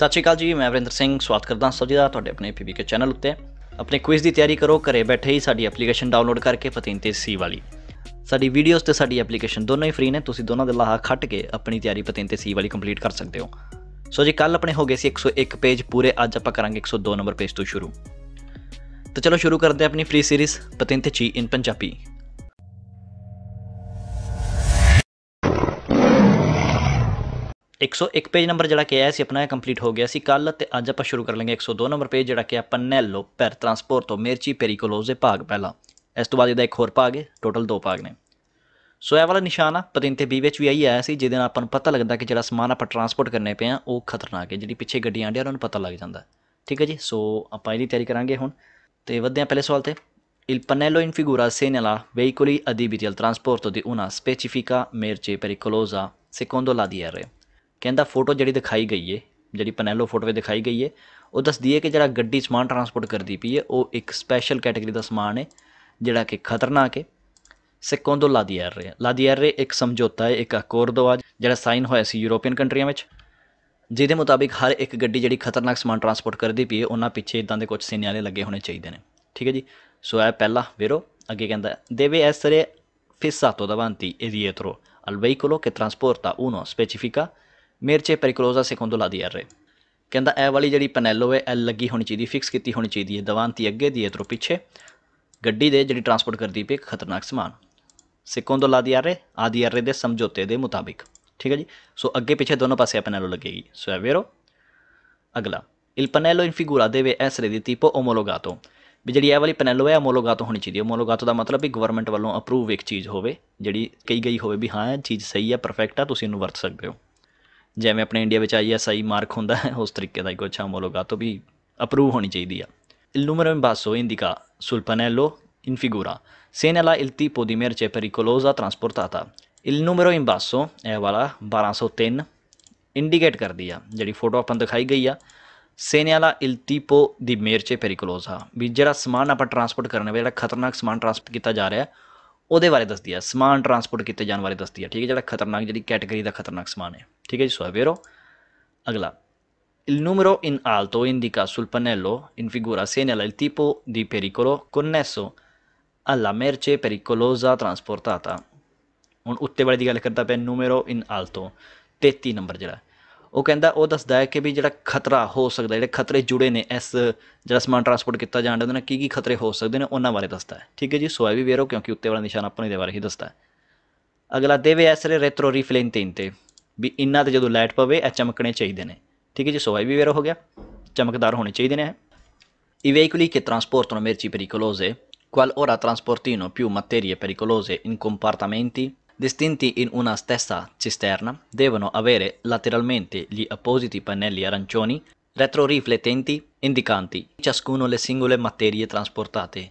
ਸਤਿ ਸ਼੍ਰੀ ਅਕਾਲ ਜੀ ਮੈਂ ਵਰਿੰਦਰ ਸਿੰਘ ਸਵਾਗਤ ਕਰਦਾ ਸਭ ਜੀ ਦਾ ਤੁਹਾਡੇ ਆਪਣੇ ਪੀਪੀਕੇ ਚੈਨਲ ਉੱਤੇ ਆਪਣੇ ਕੁਇਜ਼ ਦੀ ਤਿਆਰੀ ਕਰੋ ਘਰੇ ਬੈਠੇ ਹੀ ਸਾਡੀ ਐਪਲੀਕੇਸ਼ਨ ਡਾਊਨਲੋਡ ਕਰਕੇ ਪਤਿੰਤੇ ਸੀ ਵਾਲੀ ਸਾਡੀ ਵੀਡੀਓਜ਼ ਤੇ ਸਾਡੀ ਐਪਲੀਕੇਸ਼ਨ ਦੋਨੋਂ ਹੀ ਫ੍ਰੀ ਨੇ ਤੁਸੀਂ ਦੋਨਾਂ ਦੇ ਲਾਹਾ ਖੱਟ ਕੇ ਆਪਣੀ ਤਿਆਰੀ ਪਤਿੰਤੇ ਸੀ ਵਾਲੀ ਕੰਪਲੀਟ ਕਰ ਸਕਦੇ ਹੋ ਸੋ ਜੀ ਕੱਲ ਆਪਣੇ ਹੋ ਗਏ ਸੀ 101 ਪੇਜ ਪੂਰੇ ਅੱਜ ਆਪਾਂ ਕਰਾਂਗੇ 102 ਨੰਬਰ ਪੇਜ ਤੋਂ ਸ਼ੁਰੂ ਤਾਂ ਚਲੋ ਸ਼ੁਰੂ ਕਰਦੇ ਹਾਂ ਆਪਣੀ ਫ੍ਰੀ ਸੀਰੀਜ਼ ਪਤਿੰਤੇ ਚੀ ਇਨ ਪੰਜਾਬੀ 101 ਪੇਜ ਨੰਬਰ ਜਿਹੜਾ ਕਿ ਆਇਆ ਸੀ ਆਪਣਾ ਕੰਪਲੀਟ ਹੋ ਗਿਆ ਸੀ ਕੱਲ ਤੇ ਅੱਜ ਆਪਾਂ ਸ਼ੁਰੂ ਕਰ ਲਾਂਗੇ 102 ਨੰਬਰ ਪੇਜ ਜਿਹੜਾ ਕਿ ਆ ਪਨੈਲੋ ਪੈਰ ਟ੍ਰਾਂਸਪੋਰਟ ਤੋਂ ਮੇਰਚੀ ਪੈਰੀਕੋਲੋਜ਼ ਦੇ ਭਾਗ ਪਹਿਲਾ ਇਸ ਤੋਂ ਬਾਅਦ ਇਹਦਾ ਇੱਕ ਹੋਰ ਭਾਗ ਹੈ ਟੋਟਲ ਦੋ ਭਾਗ ਨੇ ਸੋ ਇਹ ਵਾਲਾ ਨਿਸ਼ਾਨ ਆ ਪਤਿੰਤੇ ਬੀ ਵਿੱਚ ਵੀ ਆਈ ਆਇਆ ਸੀ ਜਿਹਦੇ ਨਾਲ ਆਪਾਂ ਨੂੰ ਪਤਾ ਲੱਗਦਾ ਕਿ ਜਿਹੜਾ ਸਮਾਨ ਆਪਾਂ ਟ੍ਰਾਂਸਪੋਰਟ ਕਰਨੇ ਪਿਆ ਉਹ ਖਤਰਨਾਕ ਹੈ ਜਿਹੜੀ ਪਿੱਛੇ ਗੱਡੀਆਂ ਆਂਡੀਆਂ ਉਹਨਾਂ ਨੂੰ ਪਤਾ ਲੱਗ ਜਾਂਦਾ ਠੀਕ ਹੈ ਜੀ ਸੋ ਆਪਾਂ ਇਹਦੀ ਤਿਆਰੀ ਕਰਾਂਗੇ ਹੁਣ ਤੇ ਵਧਦੇ ਆ ਪਹਿਲੇ ਸਵਾਲ ਤੇ Il pannello in figura segnala veicoli adibiti al trasporto di una specifica merce pericolosa secondo l'ADR. ਕਹਿੰਦਾ ਫੋਟੋ ਜਿਹੜੀ ਦਿਖਾਈ ਗਈ ਏ ਜਿਹੜੀ ਪਨੈਲੋ ਫੋਟੋ ਵਿੱਚ ਦਿਖਾਈ ਗਈ ਏ ਉਹ ਦੱਸਦੀ ਏ ਕਿ ਜਿਹੜਾ ਗੱਡੀ ਸਮਾਨ ਟਰਾਂਸਪੋਰਟ ਕਰਦੀ ਪਈ ਏ ਉਹ ਇੱਕ ਸਪੈਸ਼ਲ ਕੈਟਾਗਰੀ ਦਾ ਸਮਾਨ ਏ ਜਿਹੜਾ ਕਿ ਖਤਰਨਾਕ ਏ ਲਾਦੀ ਆ ਰਹੇ ਇੱਕ ਸਮਝੌਤਾ ਏ ਇੱਕ ਅਕੋਰਡੋ ਆ ਜਿਹੜਾ ਸਾਈਨ ਹੋਇਆ ਸੀ ਯੂਰੋਪੀਅਨ ਕੰਟਰੀਆਂ ਵਿੱਚ ਜਿਹਦੇ ਮੁਤਾਬਿਕ ਹਰ ਇੱਕ ਗੱਡੀ ਜਿਹੜੀ ਖਤਰਨਾਕ ਸਮਾਨ ਟਰਾਂਸਪੋਰਟ ਕਰਦੀ ਪਈ ਏ ਉਹਨਾਂ ਪਿੱਛੇ ਇਦਾਂ ਦੇ ਕੁਝ ਸਿਨਿਆਲੇ ਲੱਗੇ ਹੋਣੇ ਚਾਹੀਦੇ ਨੇ ਠੀਕ ਹੈ ਜੀ ਸੋ ਇਹ ਪਹਿਲਾ ਵੀਰੋ ਅੱਗੇ ਕਹਿੰਦਾ ਦੇਵੇ ਐਸਰੇ ਫਿਸਾto davanti e dietro ਅਲ veicolo ਕੇ ਟਰਾਂਸਪੋਰਟਾ ਉਨੋ ਸਪੈਸੀਫਿਕਾ ਮਿਰਚੇ ਪਰਿਕਲੋਜ਼ਾ ਸਿਕੰਦੋ ਲਾ ਦੀ ਰੇ ਕਹਿੰਦਾ ਐ ਵਾਲੀ ਜਿਹੜੀ ਪੈਨੈਲੋ ਹੈ ਐ ਲੱਗੀ ਹੋਣੀ ਚਾਹੀਦੀ ਫਿਕਸ ਕੀਤੀ ਹੋਣੀ ਚਾਹੀਦੀ ਹੈ ਦਵਾਂਤੀ ਅੱਗੇ ਦੀ ਇਧਰੋਂ ਪਿੱਛੇ ਗੱਡੀ ਦੇ ਜਿਹੜੀ ਟਰਾਂਸਪੋਰਟ ਕਰਦੀ ਪਈ ਖਤਰਨਾਕ ਸਮਾਨ ਸਿਕੰਦੋ ਲਾ ਦੀ ਰੇ ਆਦੀ ਰੇ ਦੇ ਸਮਝੌਤੇ ਦੇ ਮੁਤਾਬਿਕ ਠੀਕ ਹੈ ਜੀ ਸੋ ਅੱਗੇ ਪਿੱਛੇ ਦੋਨੋਂ ਪਾਸੇ ਪੈਨੈਲੋ ਲੱਗੇਗੀ ਸੋ ਐ ਵੇਰੋ ਅਗਲਾ ਇਲ ਪੈਨੈਲੋ ਇਨ ਫਿਗੂਰਾ ਦੇ ਵੇ ਐਸ ਰੇ ਦੀ ਟਿਪੋ ਓਮੋਲੋਗਾਤੋ ਵੀ ਜਿਹੜੀ ਇਹ ਵਾਲੀ ਪੈਨੈਲੋ ਹੈ ਓਮੋਲੋਗਾਤੋ ਹੋਣੀ ਚਾਹੀਦੀ ਹੈ ਓਮੋਲੋਗਾਤੋ ਦਾ ਮਤਲਬ ਵੀ ਗਵਰਨਮੈਂਟ ਵੱਲੋਂ ਅਪਰੂਵ ਇੱਕ ਚੀਜ਼ ਹੋਵੇ ਜਿਹੜੀ ਕਹੀ ਗਈ ਹੋਵੇ ਵੀ ਹਾਂ ਇਹ ਚੀਜ਼ ਸਹੀ ਹੈ ਪਰਫੈਕਟ ਹੈ ਤੁਸੀਂ ਇਹਨੂੰ ਵਰਤ ਸਕਦੇ ਹੋ ਜਿਵੇਂ ਆਪਣੇ ਇੰਡੀਆ ਵਿੱਚ ਆਈਐਸਆਈ ਮਾਰਕ ਹੁੰਦਾ ਹੈ ਉਸ ਤਰੀਕੇ ਦਾ ਹੀ ਕੁਝ ਹੋਮੋਲੋਗਾ ਤੋਂ ਵੀ ਅਪਰੂਵ ਹੋਣੀ ਚਾਹੀਦੀ ਆ ਇਲ numero in basso indica sul pannello in figura. Segnala il tipo di merce pericolosa trasportata. Il numero in basso ਇਹ ਵਾਲਾ 1203 ਇੰਡੀਕੇਟ ਕਰਦੀ ਆ ਜਿਹੜੀ ਫੋਟੋ ਆਪਾਂ ਦਿਖਾਈ ਗਈ ਆ ਸੇਨੇਲਾ ਇਲ ਟੀਪੋ ਦੀ ਮੇਰਚੇ ਪੈਰੀਕਲੋਸਾ ਵੀ ਜਿਹੜਾ ਸਮਾਨ ਆਪਾਂ ਟ੍ਰਾਂਸਪੋਰਟ ਕਰਨ ਵੇਲੇ ਜਿਹੜਾ ਖਤਰਨਾਕ ਸਮਾਨ ਟ੍ਰਾਂਸਪੋਰਟ ਕੀਤਾ ਜਾ ਰਿਹਾ ਹੈ ਉਹਦੇ ਬਾਰੇ ਦੱਸਦੀ ਹੈ ਸਮਾਨ ਟਰਾਂਸਪੋਰਟ ਕੀਤੇ ਜਾਣ ਬਾਰੇ ਦੱਸਦੀ ਹੈ ਠੀਕ ਹੈ ਜਿਹੜਾ ਖਤਰਨਾਕ ਜਿਹੜੀ ਕੈਟਾਗਰੀ ਦਾ ਖਤਰਨਾਕ ਸਮਾਨ ਹੈ ਠੀਕ ਹੈ ਜੀ ਸੋ ਅਗਲਾ Il numero in alto indica sul pannello in figura segnala il tipo di pericolo connesso alla merce pericolosa trasportata un ਉੱਤੇ ਵਾਲੀ ਦੀ ਗੱਲ ਕਰਦਾ ਪਿਆ numero in alto 33 ਨੰਬਰ ਜਿਹੜਾ ਉਹ ਕਹਿੰਦਾ ਉਹ ਦੱਸਦਾ ਹੈ ਕਿ ਵੀ ਜਿਹੜਾ ਖਤਰਾ ਹੋ ਸਕਦਾ ਜਿਹੜੇ ਖਤਰੇ ਜੁੜੇ ਨੇ ਇਸ ਜਿਹੜਾ ਸਮਾਨ ਟਰਾਂਸਪੋਰਟ ਕੀਤਾ ਜਾਂਦਾ ਉਹਨਾਂ ਨਾਲ ਕੀ ਕੀ ਖਤਰੇ ਹੋ ਸਕਦੇ ਨੇ ਉਹਨਾਂ ਬਾਰੇ ਦੱਸਦਾ ਹੈ ਠੀਕ ਹੈ ਜੀ ਸੋ ਇਹ ਵੀ ਵੇਰੋ ਹੋ ਕਿਉਂਕਿ ਉੱਤੇ ਵਾਲਾ ਨਿਸ਼ਾਨ ਆਪਣੇ ਨੂੰ ਇਹਦੇ ਬਾਰੇ ਹੀ ਦੱਸਦਾ ਹੈ ਅਗਲਾ ਦੇਵੇ ਐਸਰੇ ਰੈਟਰੋ ਰਿਫਲੇਂਟਿਨ ਤੇ ਵੀ ਇੰਨਾ ਤੇ ਜਦੋਂ ਲਾਈਟ ਪਵੇ ਐ ਚਮਕਣੇ ਚਾਹੀਦੇ ਨੇ ਠੀਕ ਹੈ ਜੀ ਸੋ ਇਹ ਵੀ ਵੇਰੋ ਹੋ ਗਿਆ ਚਮਕਦਾਰ ਹੋਣੇ ਚਾਹੀਦੇ ਨੇ ਇਹ ਕੇ ਟਰਾਂਸਪੋਰਟ ਨੋ ਮੇਰਚੀ ਪਰਿਕੋਲੋਜ਼ੇ pericolose, ਹੋਰਾ ਟਰਾਂਸਪੋਰਟੀਨੋ più materie ਪਰਿਕੋਲੋਜ਼ੇ ਇਨ ਕੰਪਾਰਟਮੈਂਟੀ distinti in una stessa cisterna, devono avere lateralmente gli appositi pannelli arancioni retroriflettenti indicanti ciascuno le singole materie trasportate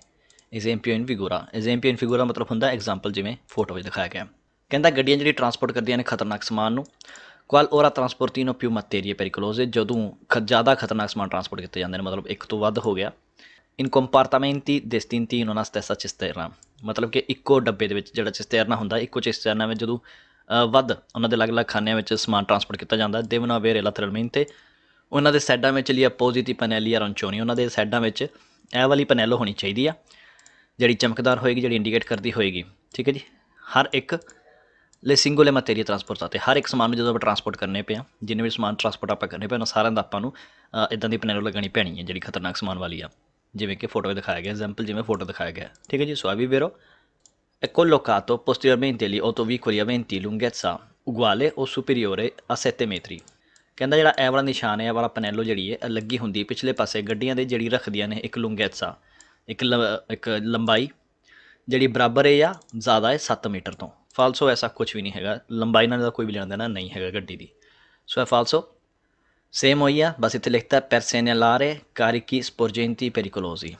Esempio in figura. Esempio in figura ਮਤਲਬ profonda, example ਜਿਵੇਂ ਫੋਟੋ ਵਿੱਚ ਦਿਖਾਇਆ ਗਿਆ ਕਹਿੰਦਾ ਗੱਡੀਆਂ ਜਿਹੜੀ ਟਰਾਂਸਪੋਰਟ ਕਰਦੀਆਂ ਨੇ ਖਤਰਨਾਕ ਸਮਾਨ ਨੂੰ qual ora trasportino più materie pericolose ਜਦੋਂ ਜ਼ਿਆਦਾ ਖਤਰਨਾਕ ਸਮਾਨ ਟਰਾਂਸਪੋਰਟ ਕੀਤੇ ਜਾਂਦੇ ਨੇ ਮਤਲਬ ਇੱਕ ਤੋਂ ਵੱਧ ਹੋ ਗਿਆ ਇਨ ਕੰਪਾਰਟਮੈਂਟੀ ਡਿਸਟਿੰਟੀ ਇਨ ਉਹਨਾਂ ਸਟੈਸਾ ਚਿਸਤੇਰਨਾ ਮਤਲਬ ਕਿ ਇੱਕੋ ਡੱਬੇ ਦੇ ਵਿੱਚ ਜਿਹੜਾ ਚਿਸਤੇਰਨਾ ਹੁੰਦਾ ਇੱਕੋ ਚਿਸਤੇਰਨਾ ਵਿੱਚ ਜਦੋਂ ਵੱਧ ਉਹਨਾਂ ਦੇ ਅਲੱਗ-ਅਲੱਗ ਖਾਨਿਆਂ ਵਿੱਚ ਸਮਾਨ ਟਰਾਂਸਪੋਰਟ ਕੀਤਾ ਜਾਂਦਾ ਦੇਵਨਾ ਵੇਰੇ ਲਤਰਲਮਿਨ ਤੇ ਉਹਨਾਂ ਦੇ ਸਾਈਡਾਂ ਵਿੱਚ ਲਈ ਅਪੋਜ਼ਿਟੀ ਪਨੈਲੀਆ ਰੌਂਚੋਨੀ ਉਹਨਾਂ ਦੇ ਸਾਈਡਾਂ ਵਿੱਚ ਇਹ ਵਾਲੀ ਪੈਨਲ ਹੋਣੀ ਚਾਹੀਦੀ ਆ ਜਿਹੜੀ ਚਮਕਦਾਰ ਹੋਏਗੀ ਜਿਹੜੀ ਇੰਡੀਕੇਟ ਕਰਦੀ ਹੋਏਗੀ ਠੀਕ ਹੈ ਜੀ ਹਰ ਇੱਕ ਲੈ ਸਿੰਗੂਲੇ ਮਟੀਰੀਅਲ ਟਰਾਂਸਪੋਰਟ ਆਤੇ ਹਰ ਇੱਕ ਸਮਾਨ ਨੂੰ ਜਦੋਂ ਆਪਾਂ ਟਰਾਂਸਪੋਰਟ ਕਰਨੇ ਪਿਆ ਜਿੰਨੇ ਵੀ ਸਮਾਨ ਟਰਾਂਸਪੋਰਟ ਆਪਾਂ ਕਰਨੇ ਪਿਆ ਉਹਨਾਂ ਸਾਰਿਆਂ ਦਾ ਆਪਾਂ ਨੂੰ ਇਦਾਂ ਦੀ ਪੈਨਲ ਲਗਾਣੀ ਪੈਣੀ ਹੈ ਜਿਹੜੀ ਖਤਰਨਾਕ ਸਮਾਨ ਵਾਲੀ ਆ ਜਿਵੇਂ ਕਿ ਫੋਟੋ ਵਿੱਚ ਦਿਖਾਇਆ ਗਿਆ ਐਗਜ਼ਾਮਪਲ ਜਿਵੇਂ ਫੋਟੋ ਦਿਖਾਇਆ ਗਿਆ ਠੀਕ ਹੈ ਜੀ ਸੋ ਬੇਰੋ ਵੀ ਵੇਰੋ E collocato posteriormente gli 8 vicoli a 20 lunghezza uguale o 7 metri ਕਹਿੰਦਾ ਜਿਹੜਾ ਐ ਵਾਲਾ ਨਿਸ਼ਾਨ ਹੈ ਇਹ ਵਾਲਾ ਪਨੈਲੋ ਜਿਹੜੀ ਹੈ ਲੱਗੀ ਹੁੰਦੀ ਪਿਛਲੇ ਪਾਸੇ ਗੱਡੀਆਂ ਦੇ ਜਿਹੜੀ ਰੱਖਦੀਆਂ ਨੇ ਇੱਕ ਲੁੰਗੈਤਸਾ ਇੱਕ ਇੱਕ ਲੰਬਾਈ ਜਿਹੜੀ ਬਰਾਬਰ ਹੈ ਜਾਂ ਜ਼ਿਆਦਾ ਹੈ 7 ਮੀਟਰ ਤੋਂ ਫਾਲਸੋ ਐਸਾ ਕੁਝ ਵੀ ਨਹੀਂ ਹੈਗਾ ਲੰਬਾਈ ਨਾਲ ਦਾ ਕੋਈ ਵੀ ਲੈਣ ਦੇਣਾ ਨਹੀਂ ਹੈਗਾ ਗੱਡੀ ਦੀ ਸੋ ਇਹ ਫਾਲਸੋ ਸੇਮੋਈਆ ਲਿਖਤਾ ਪੈਰਸੇਨੇਲਾਰੇ ਕਾਰਿਕੀ ਸਪੋਰਜੈਂਟੀ ਪੈਰੀਕੋਲੋਜੀ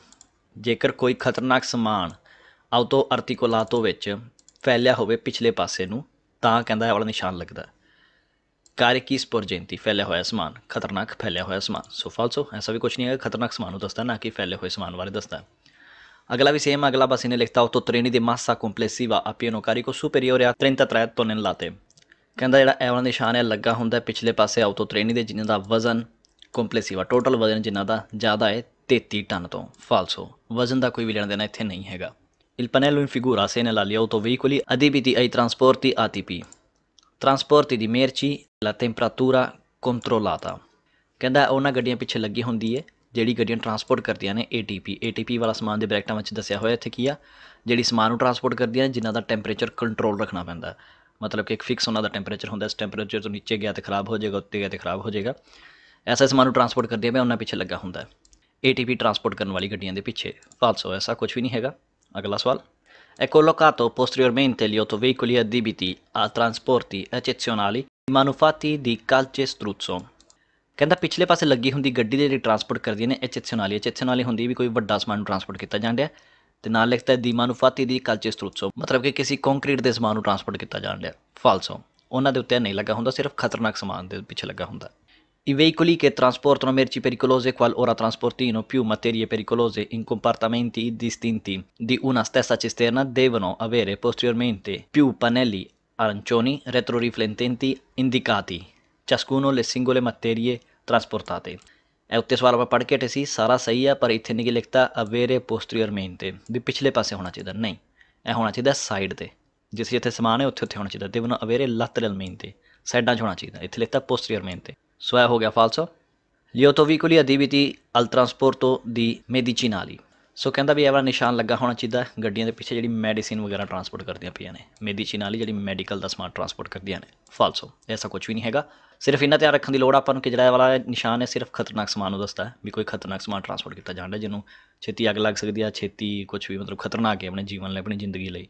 ਜੇਕਰ ਕੋਈ ਖਤਰਨਾਕ ਸਮਾਨ ਆਉਟੋ ਆਰਟੀਕੋਲਾਟੋ ਵਿੱਚ ਫੈਲਿਆ ਹੋਵੇ ਪਿਛਲੇ ਪਾਸੇ ਨੂੰ ਤਾਂ ਕਹਿੰਦਾ ਇਹ ਵਾਲਾ ਨਿਸ਼ਾਨ ਲੱਗਦਾ ਕਾਰਿਕੀ ਸਪੋਰਜੈਂਟੀ ਫੈਲਿਆ ਹੋਇਆ ਸਮਾਨ ਖਤਰਨਾਕ ਫੈਲਿਆ ਹੋਇਆ ਸਮਾਨ ਸੋ ਫਾਲਸੋ ਐਸਾ ਵੀ ਕੁਝ ਨਹੀਂ ਹੈ ਖਤਰਨਾਕ ਸਮਾਨ ਨੂੰ ਦੱਸਦਾ ਨਾ ਕਿ ਫੈਲੇ ਹੋਏ ਸਮਾਨ ਬਾਰੇ ਦੱਸਦਾ ਅਗਲਾ ਵੀ ਸੇਮ ਅਗਲਾ ਬਸ ਇਹਨੇ ਲਿਖਤਾ ਉਤੋ ਤ੍ਰੇਣੀ ਦੇ ਮਾਸਾ ਕੰਪਲੈਸੀਵਾ ਆਪੀਨੋ ਕਾਰਿਕੋ ਸੁਪਰੀਓਰ ਆ 33 ਟੋਨਨ ਲਾਤੇ ਕਹਿੰਦਾ ਜਿਹੜਾ ਇਹ ਵਾਲਾ ਨਿਸ਼ਾਨ ਹੈ ਲੱਗਾ ਹੁੰਦਾ ਪਿਛਲੇ ਪਾਸੇ ਆਉਤੋ ਤਰੇਨੀ ਦੇ ਜਿਨ੍ਹਾਂ ਦਾ ਵਜ਼ਨ ਕੰਪਲੈਸਿਵਾ ਟੋਟਲ ਵਜ਼ਨ ਜਿਨ੍ਹਾਂ ਦਾ ਜ਼ਿਆਦਾ ਹੈ 33 ਟਨ ਤੋਂ ਫਾਲਸੋ ਵਜ਼ਨ ਦਾ ਕੋਈ ਵੀ ਲੈਣ ਦੇਣਾ ਇੱਥੇ ਨਹੀਂ ਹੈਗਾ ਇਲ ਪਨੈਲੋ ਇਨ ਫਿਗੂਰਾ ਸੇਨ figura segnala ਉਤੋ autovehicoli ਅਦੀਬੀਤੀ ਆਈ ਟ੍ਰਾਂਸਪੋਰਟੀ ATP, ਟ੍ਰਾਂਸਪੋਰਟੀ ਦੀ ਮੇਰਚੀ ਲਾ temperatura ਕੰਟਰੋਲਾਤਾ ਕਹਿੰਦਾ ਉਹਨਾਂ ਗੱਡੀਆਂ ਪਿੱਛੇ ਲੱਗੀ ਹੁੰਦੀ ਹੈ ਜਿਹੜੀ ਗੱਡੀਆਂ ਟ੍ਰਾਂਸਪੋਰਟ ਕਰਦੀਆਂ ਨੇ ਏਟੀਪੀ ਏਟੀਪੀ ਵਾਲਾ ਸਮਾਨ ਦੇ ਬ੍ਰੈਕਟਾਂ ਵਿੱਚ ਦੱਸਿਆ ਹੋਇਆ ਇੱਥੇ ਕੀ ਆ ਜਿਹੜੀ ਸਮਾਨ ਨੂੰ ਟ੍ਰਾਂਸਪੋਰਟ ਕਰਦੀਆਂ ਜਿਨ੍ਹਾਂ ਦਾ ਟੈਂਪਰੇਚਰ ਕੰਟਰੋਲ ਰੱਖਣਾ ਪੈਂਦਾ ਮਤਲਬ ਕਿ ਇੱਕ ਫਿਕਸ ਉਹਨਾਂ ਦਾ ਟੈਂਪਰੇਚਰ ਹੁੰਦਾ ਇਸ ਟੈਂਪਰੇਚਰ ਤੋਂ ਨੀਚੇ ਗਿਆ ਤੇ ਖਰਾਬ ਹੋ ਜਾਏਗਾ ਉੱਤੇ ਗਿਆ ਤੇ ਖਰਾਬ ਹੋ ਜਾਏਗਾ ਐਸਾ ਸਮਾਨ ਨੂੰ ਟਰਾਂਸਪੋਰਟ ਕਰਦੀਆਂ ਆਪੇ ਉਹਨਾਂ ਪਿੱਛੇ ਲੱਗਾ ਹੁੰਦਾ ਏਟੀਪੀ ਟਰਾਂਸਪੋਰਟ ਕਰਨ ਵਾਲੀ ਗੱਡੀਆਂ ਦੇ ਪਿੱਛੇ ਫਾਲਸੋ ਐਸਾ ਕੁਝ ਵੀ ਨਹੀਂ ਹੈਗਾ ਅਗਲਾ ਸਵਾਲ ਪੋਸਟਰੀਅਰਮੈਂਟ ਲੀ ਆਟੋ gli ਐਡੀਬੀਟੀ ਆ ਟਰਾਂਸਪੋਰਟੀ trasporti eccezionali ਦੀ ਕਲਚੇ ਸਟਰੂਟਸੋਂ ਕਹਿੰਦਾ ਪਿਛਲੇ ਪਾਸੇ ਲੱਗੀ ਹੁੰਦੀ ਗੱਡੀ ਦੇ ਜਿਹੜੀ ਟਰਾਂਸਪੋਰਟ ਕਰਦੀ ਨੇ ਐਕਸੈਪਸ਼ਨਲੀ ਐਕਸੈਪਸ਼ਨਲੀ ਹੁੰਦੀ ਵੀ ਕੋਈ ਵੱਡਾ ਸਮਾਨ ਟਰਾਂਸਪੋਰਟ ਕੀਤਾ ਜਾਂਦਾ ਹੈ ਤੇ ਨਾਲ ਲਿਖਤਾ ਹੈ ਦੀ ਮਾਨੂਫਾਤੀ ਦੀ ਕਲਚੇ ਸਤਰੂਤਸੋ ਮਤਲਬ ਕਿ ਕਿਸੇ ਕੰਕਰੀਟ ਦੇ ਸਮਾਨ ਨੂੰ ਟਰਾਂਸਪੋਰਟ ਕੀਤਾ ਜਾਣ ਡਿਆ ਫਾਲਸੋ ਉਹਨਾਂ ਦੇ ਉੱਤੇ ਨਹੀਂ ਲੱਗਾ ਹੁੰਦਾ ਸਿਰਫ ਖਤਰਨਾਕ ਸਮਾਨ ਦੇ ਪਿੱਛੇ ਲੱਗਾ ਹੁੰਦਾ I veicoli che trasportano merci pericolose qualora trasportino più materie pericolose in compartimenti distinti di una stessa cisterna devono avere posteriormente più pannelli arancioni retroriflettenti indicati, ciascuno le singole materie trasportate. ਇਹ ਉੱਤੇ ਸਵਾਲ ਆਪਾਂ ਪੜ੍ਹ ਕੇ ਹਟੇ ਸੀ ਸਾਰਾ ਸਹੀ ਆ ਪਰ ਇੱਥੇ ਨਹੀਂ ਲਿਖਤਾ ਅਵੇਰੇ ਪੋਸਟਰੀਅਰ ਮੇਨ ਤੇ ਵੀ ਪਿਛਲੇ ਪਾਸੇ ਹੋਣਾ ਚਾਹੀਦਾ ਨਹੀਂ ਇਹ ਹੋਣਾ ਚਾਹੀਦਾ ਸਾਈਡ ਤੇ ਜਿਸ ਜਿੱਥੇ ਸਮਾਨ ਹੈ ਉੱਥੇ ਉੱਥੇ ਹੋਣਾ ਚਾਹੀਦਾ ਤੇ ਅਵੇਰੇ ਲੈਟਰਲ ਮੇਨ ਤੇ ਸਾਈਡਾਂ 'ਚ ਹੋਣਾ ਚਾਹੀਦਾ ਇੱਥੇ ਲਿਖਤਾ ਪੋਸਟਰੀਅਰ ਮੇਨ ਤੇ ਸੋ ਇਹ ਹੋ ਗਿਆ ਫਾਲਸੋ ਲਿਓਟੋਵਿਕੁਲੀ ਅਦੀਵਿਤੀ ਟ੍ਰਾਂਸਪੋਰਟੋ ਦੀ ਮੇਦੀਚੀ ਨਾਲੀ ਸੋ ਕਹਿੰਦਾ ਵੀ ਇਹ ਵਾਲਾ ਨਿਸ਼ਾਨ ਲੱਗਾ ਹੋਣਾ ਚਾਹੀਦਾ ਗੱਡੀਆਂ ਦੇ ਪਿੱਛੇ ਜਿਹੜੀ ਮੈਡੀਸਿਨ ਵਗੈਰਾ ਟਰਾਂਸਪੋਰਟ ਕਰਦੀਆਂ ਪਈਆਂ ਨੇ ਮੇਦੀ ਵਾਲੀ ਜਿਹੜੀ ਮੈਡੀਕਲ ਦਾ ਸਮਾਨ ਟਰਾਂਸਪੋਰਟ ਕਰਦੀਆਂ ਨੇ ਫਾਲਸੋ ਐਸਾ ਕੁਝ ਵੀ ਨਹੀਂ ਹੈਗਾ ਸਿਰਫ ਇਹਨਾਂ ਧਿਆਨ ਰੱਖਣ ਦੀ ਲੋੜ ਆਪਾਂ ਨੂੰ ਕਿ ਜਿਹੜਾ ਇਹ ਵਾਲਾ ਨਿਸ਼ਾਨ ਹੈ ਸਿਰਫ ਖਤਰਨਾਕ ਸਮਾਨ ਨੂੰ ਦੱਸਦਾ ਵੀ ਕੋਈ ਖਤਰਨਾਕ ਸਮਾਨ ਟਰਾਂਸਪੋਰਟ ਕੀਤਾ ਜਾਂਦਾ ਜਿਹਨੂੰ ਛੇਤੀ ਅੱਗ ਲੱਗ ਸਕਦੀ ਹੈ ਛੇਤੀ ਕੁਝ ਵੀ ਮਤਲਬ ਖਤਰਨਾਕ ਹੈ ਆਪਣੇ ਜੀਵਨ ਲਈ ਆਪਣੀ ਜ਼ਿੰਦਗੀ ਲਈ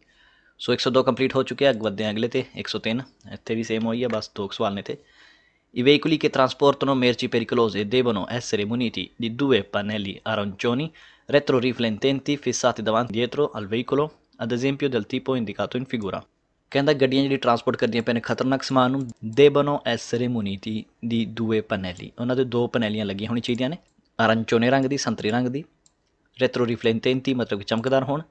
ਸੋ 102 ਕੰਪਲੀਟ ਹੋ ਚੁੱਕਿਆ ਅੱਗ ਵਧਦੇ ਅਗਲੇ ਤੇ 103 ਇੱਥੇ ਵੀ ਸੇਮ ਹੋਈ ਹੈ ਬਸ ਦੋ ਸਵਾਲ ਨੇ ਤੇ I veicoli che trasportano merci pericolose devono essere muniti di due pannelli arancioni retroriflettenti fissati davanti e dietro al veicolo, ad esempio del tipo indicato in figura. Kenda ਗੱਡੀਆਂ ਜਿਹੜੀ ਟਰਾਂਸਪੋਰਟ ਕਰਦੀਆਂ ਪਈਆਂ ਖਤਰਨਾਕ ਸਮਾਨ ਨੂੰ ਦੇਬਨੋ ਐਸਰੇ ਮੁਨੀਤੀ ਦੀ ਦੂਏ ਪਨੈਲੀ ਉਹਨਾਂ ਦੇ ਦੋ ਪਨੈਲੀਆਂ ਲੱਗੀਆਂ ਹੋਣੀ ਚਾਹੀਦੀਆਂ ਨੇ ਅਰਨਚੋਨੇ ਰੰਗ ਦੀ ਸੰਤਰੀ ਰੰਗ ਦੀ ਰੈਟਰੋ ਰਿਫਲੈਂਟੈਂਟੀ ਮਤਲਬ ਕਿ ਚਮਕਦਾਰ ਹੋਣ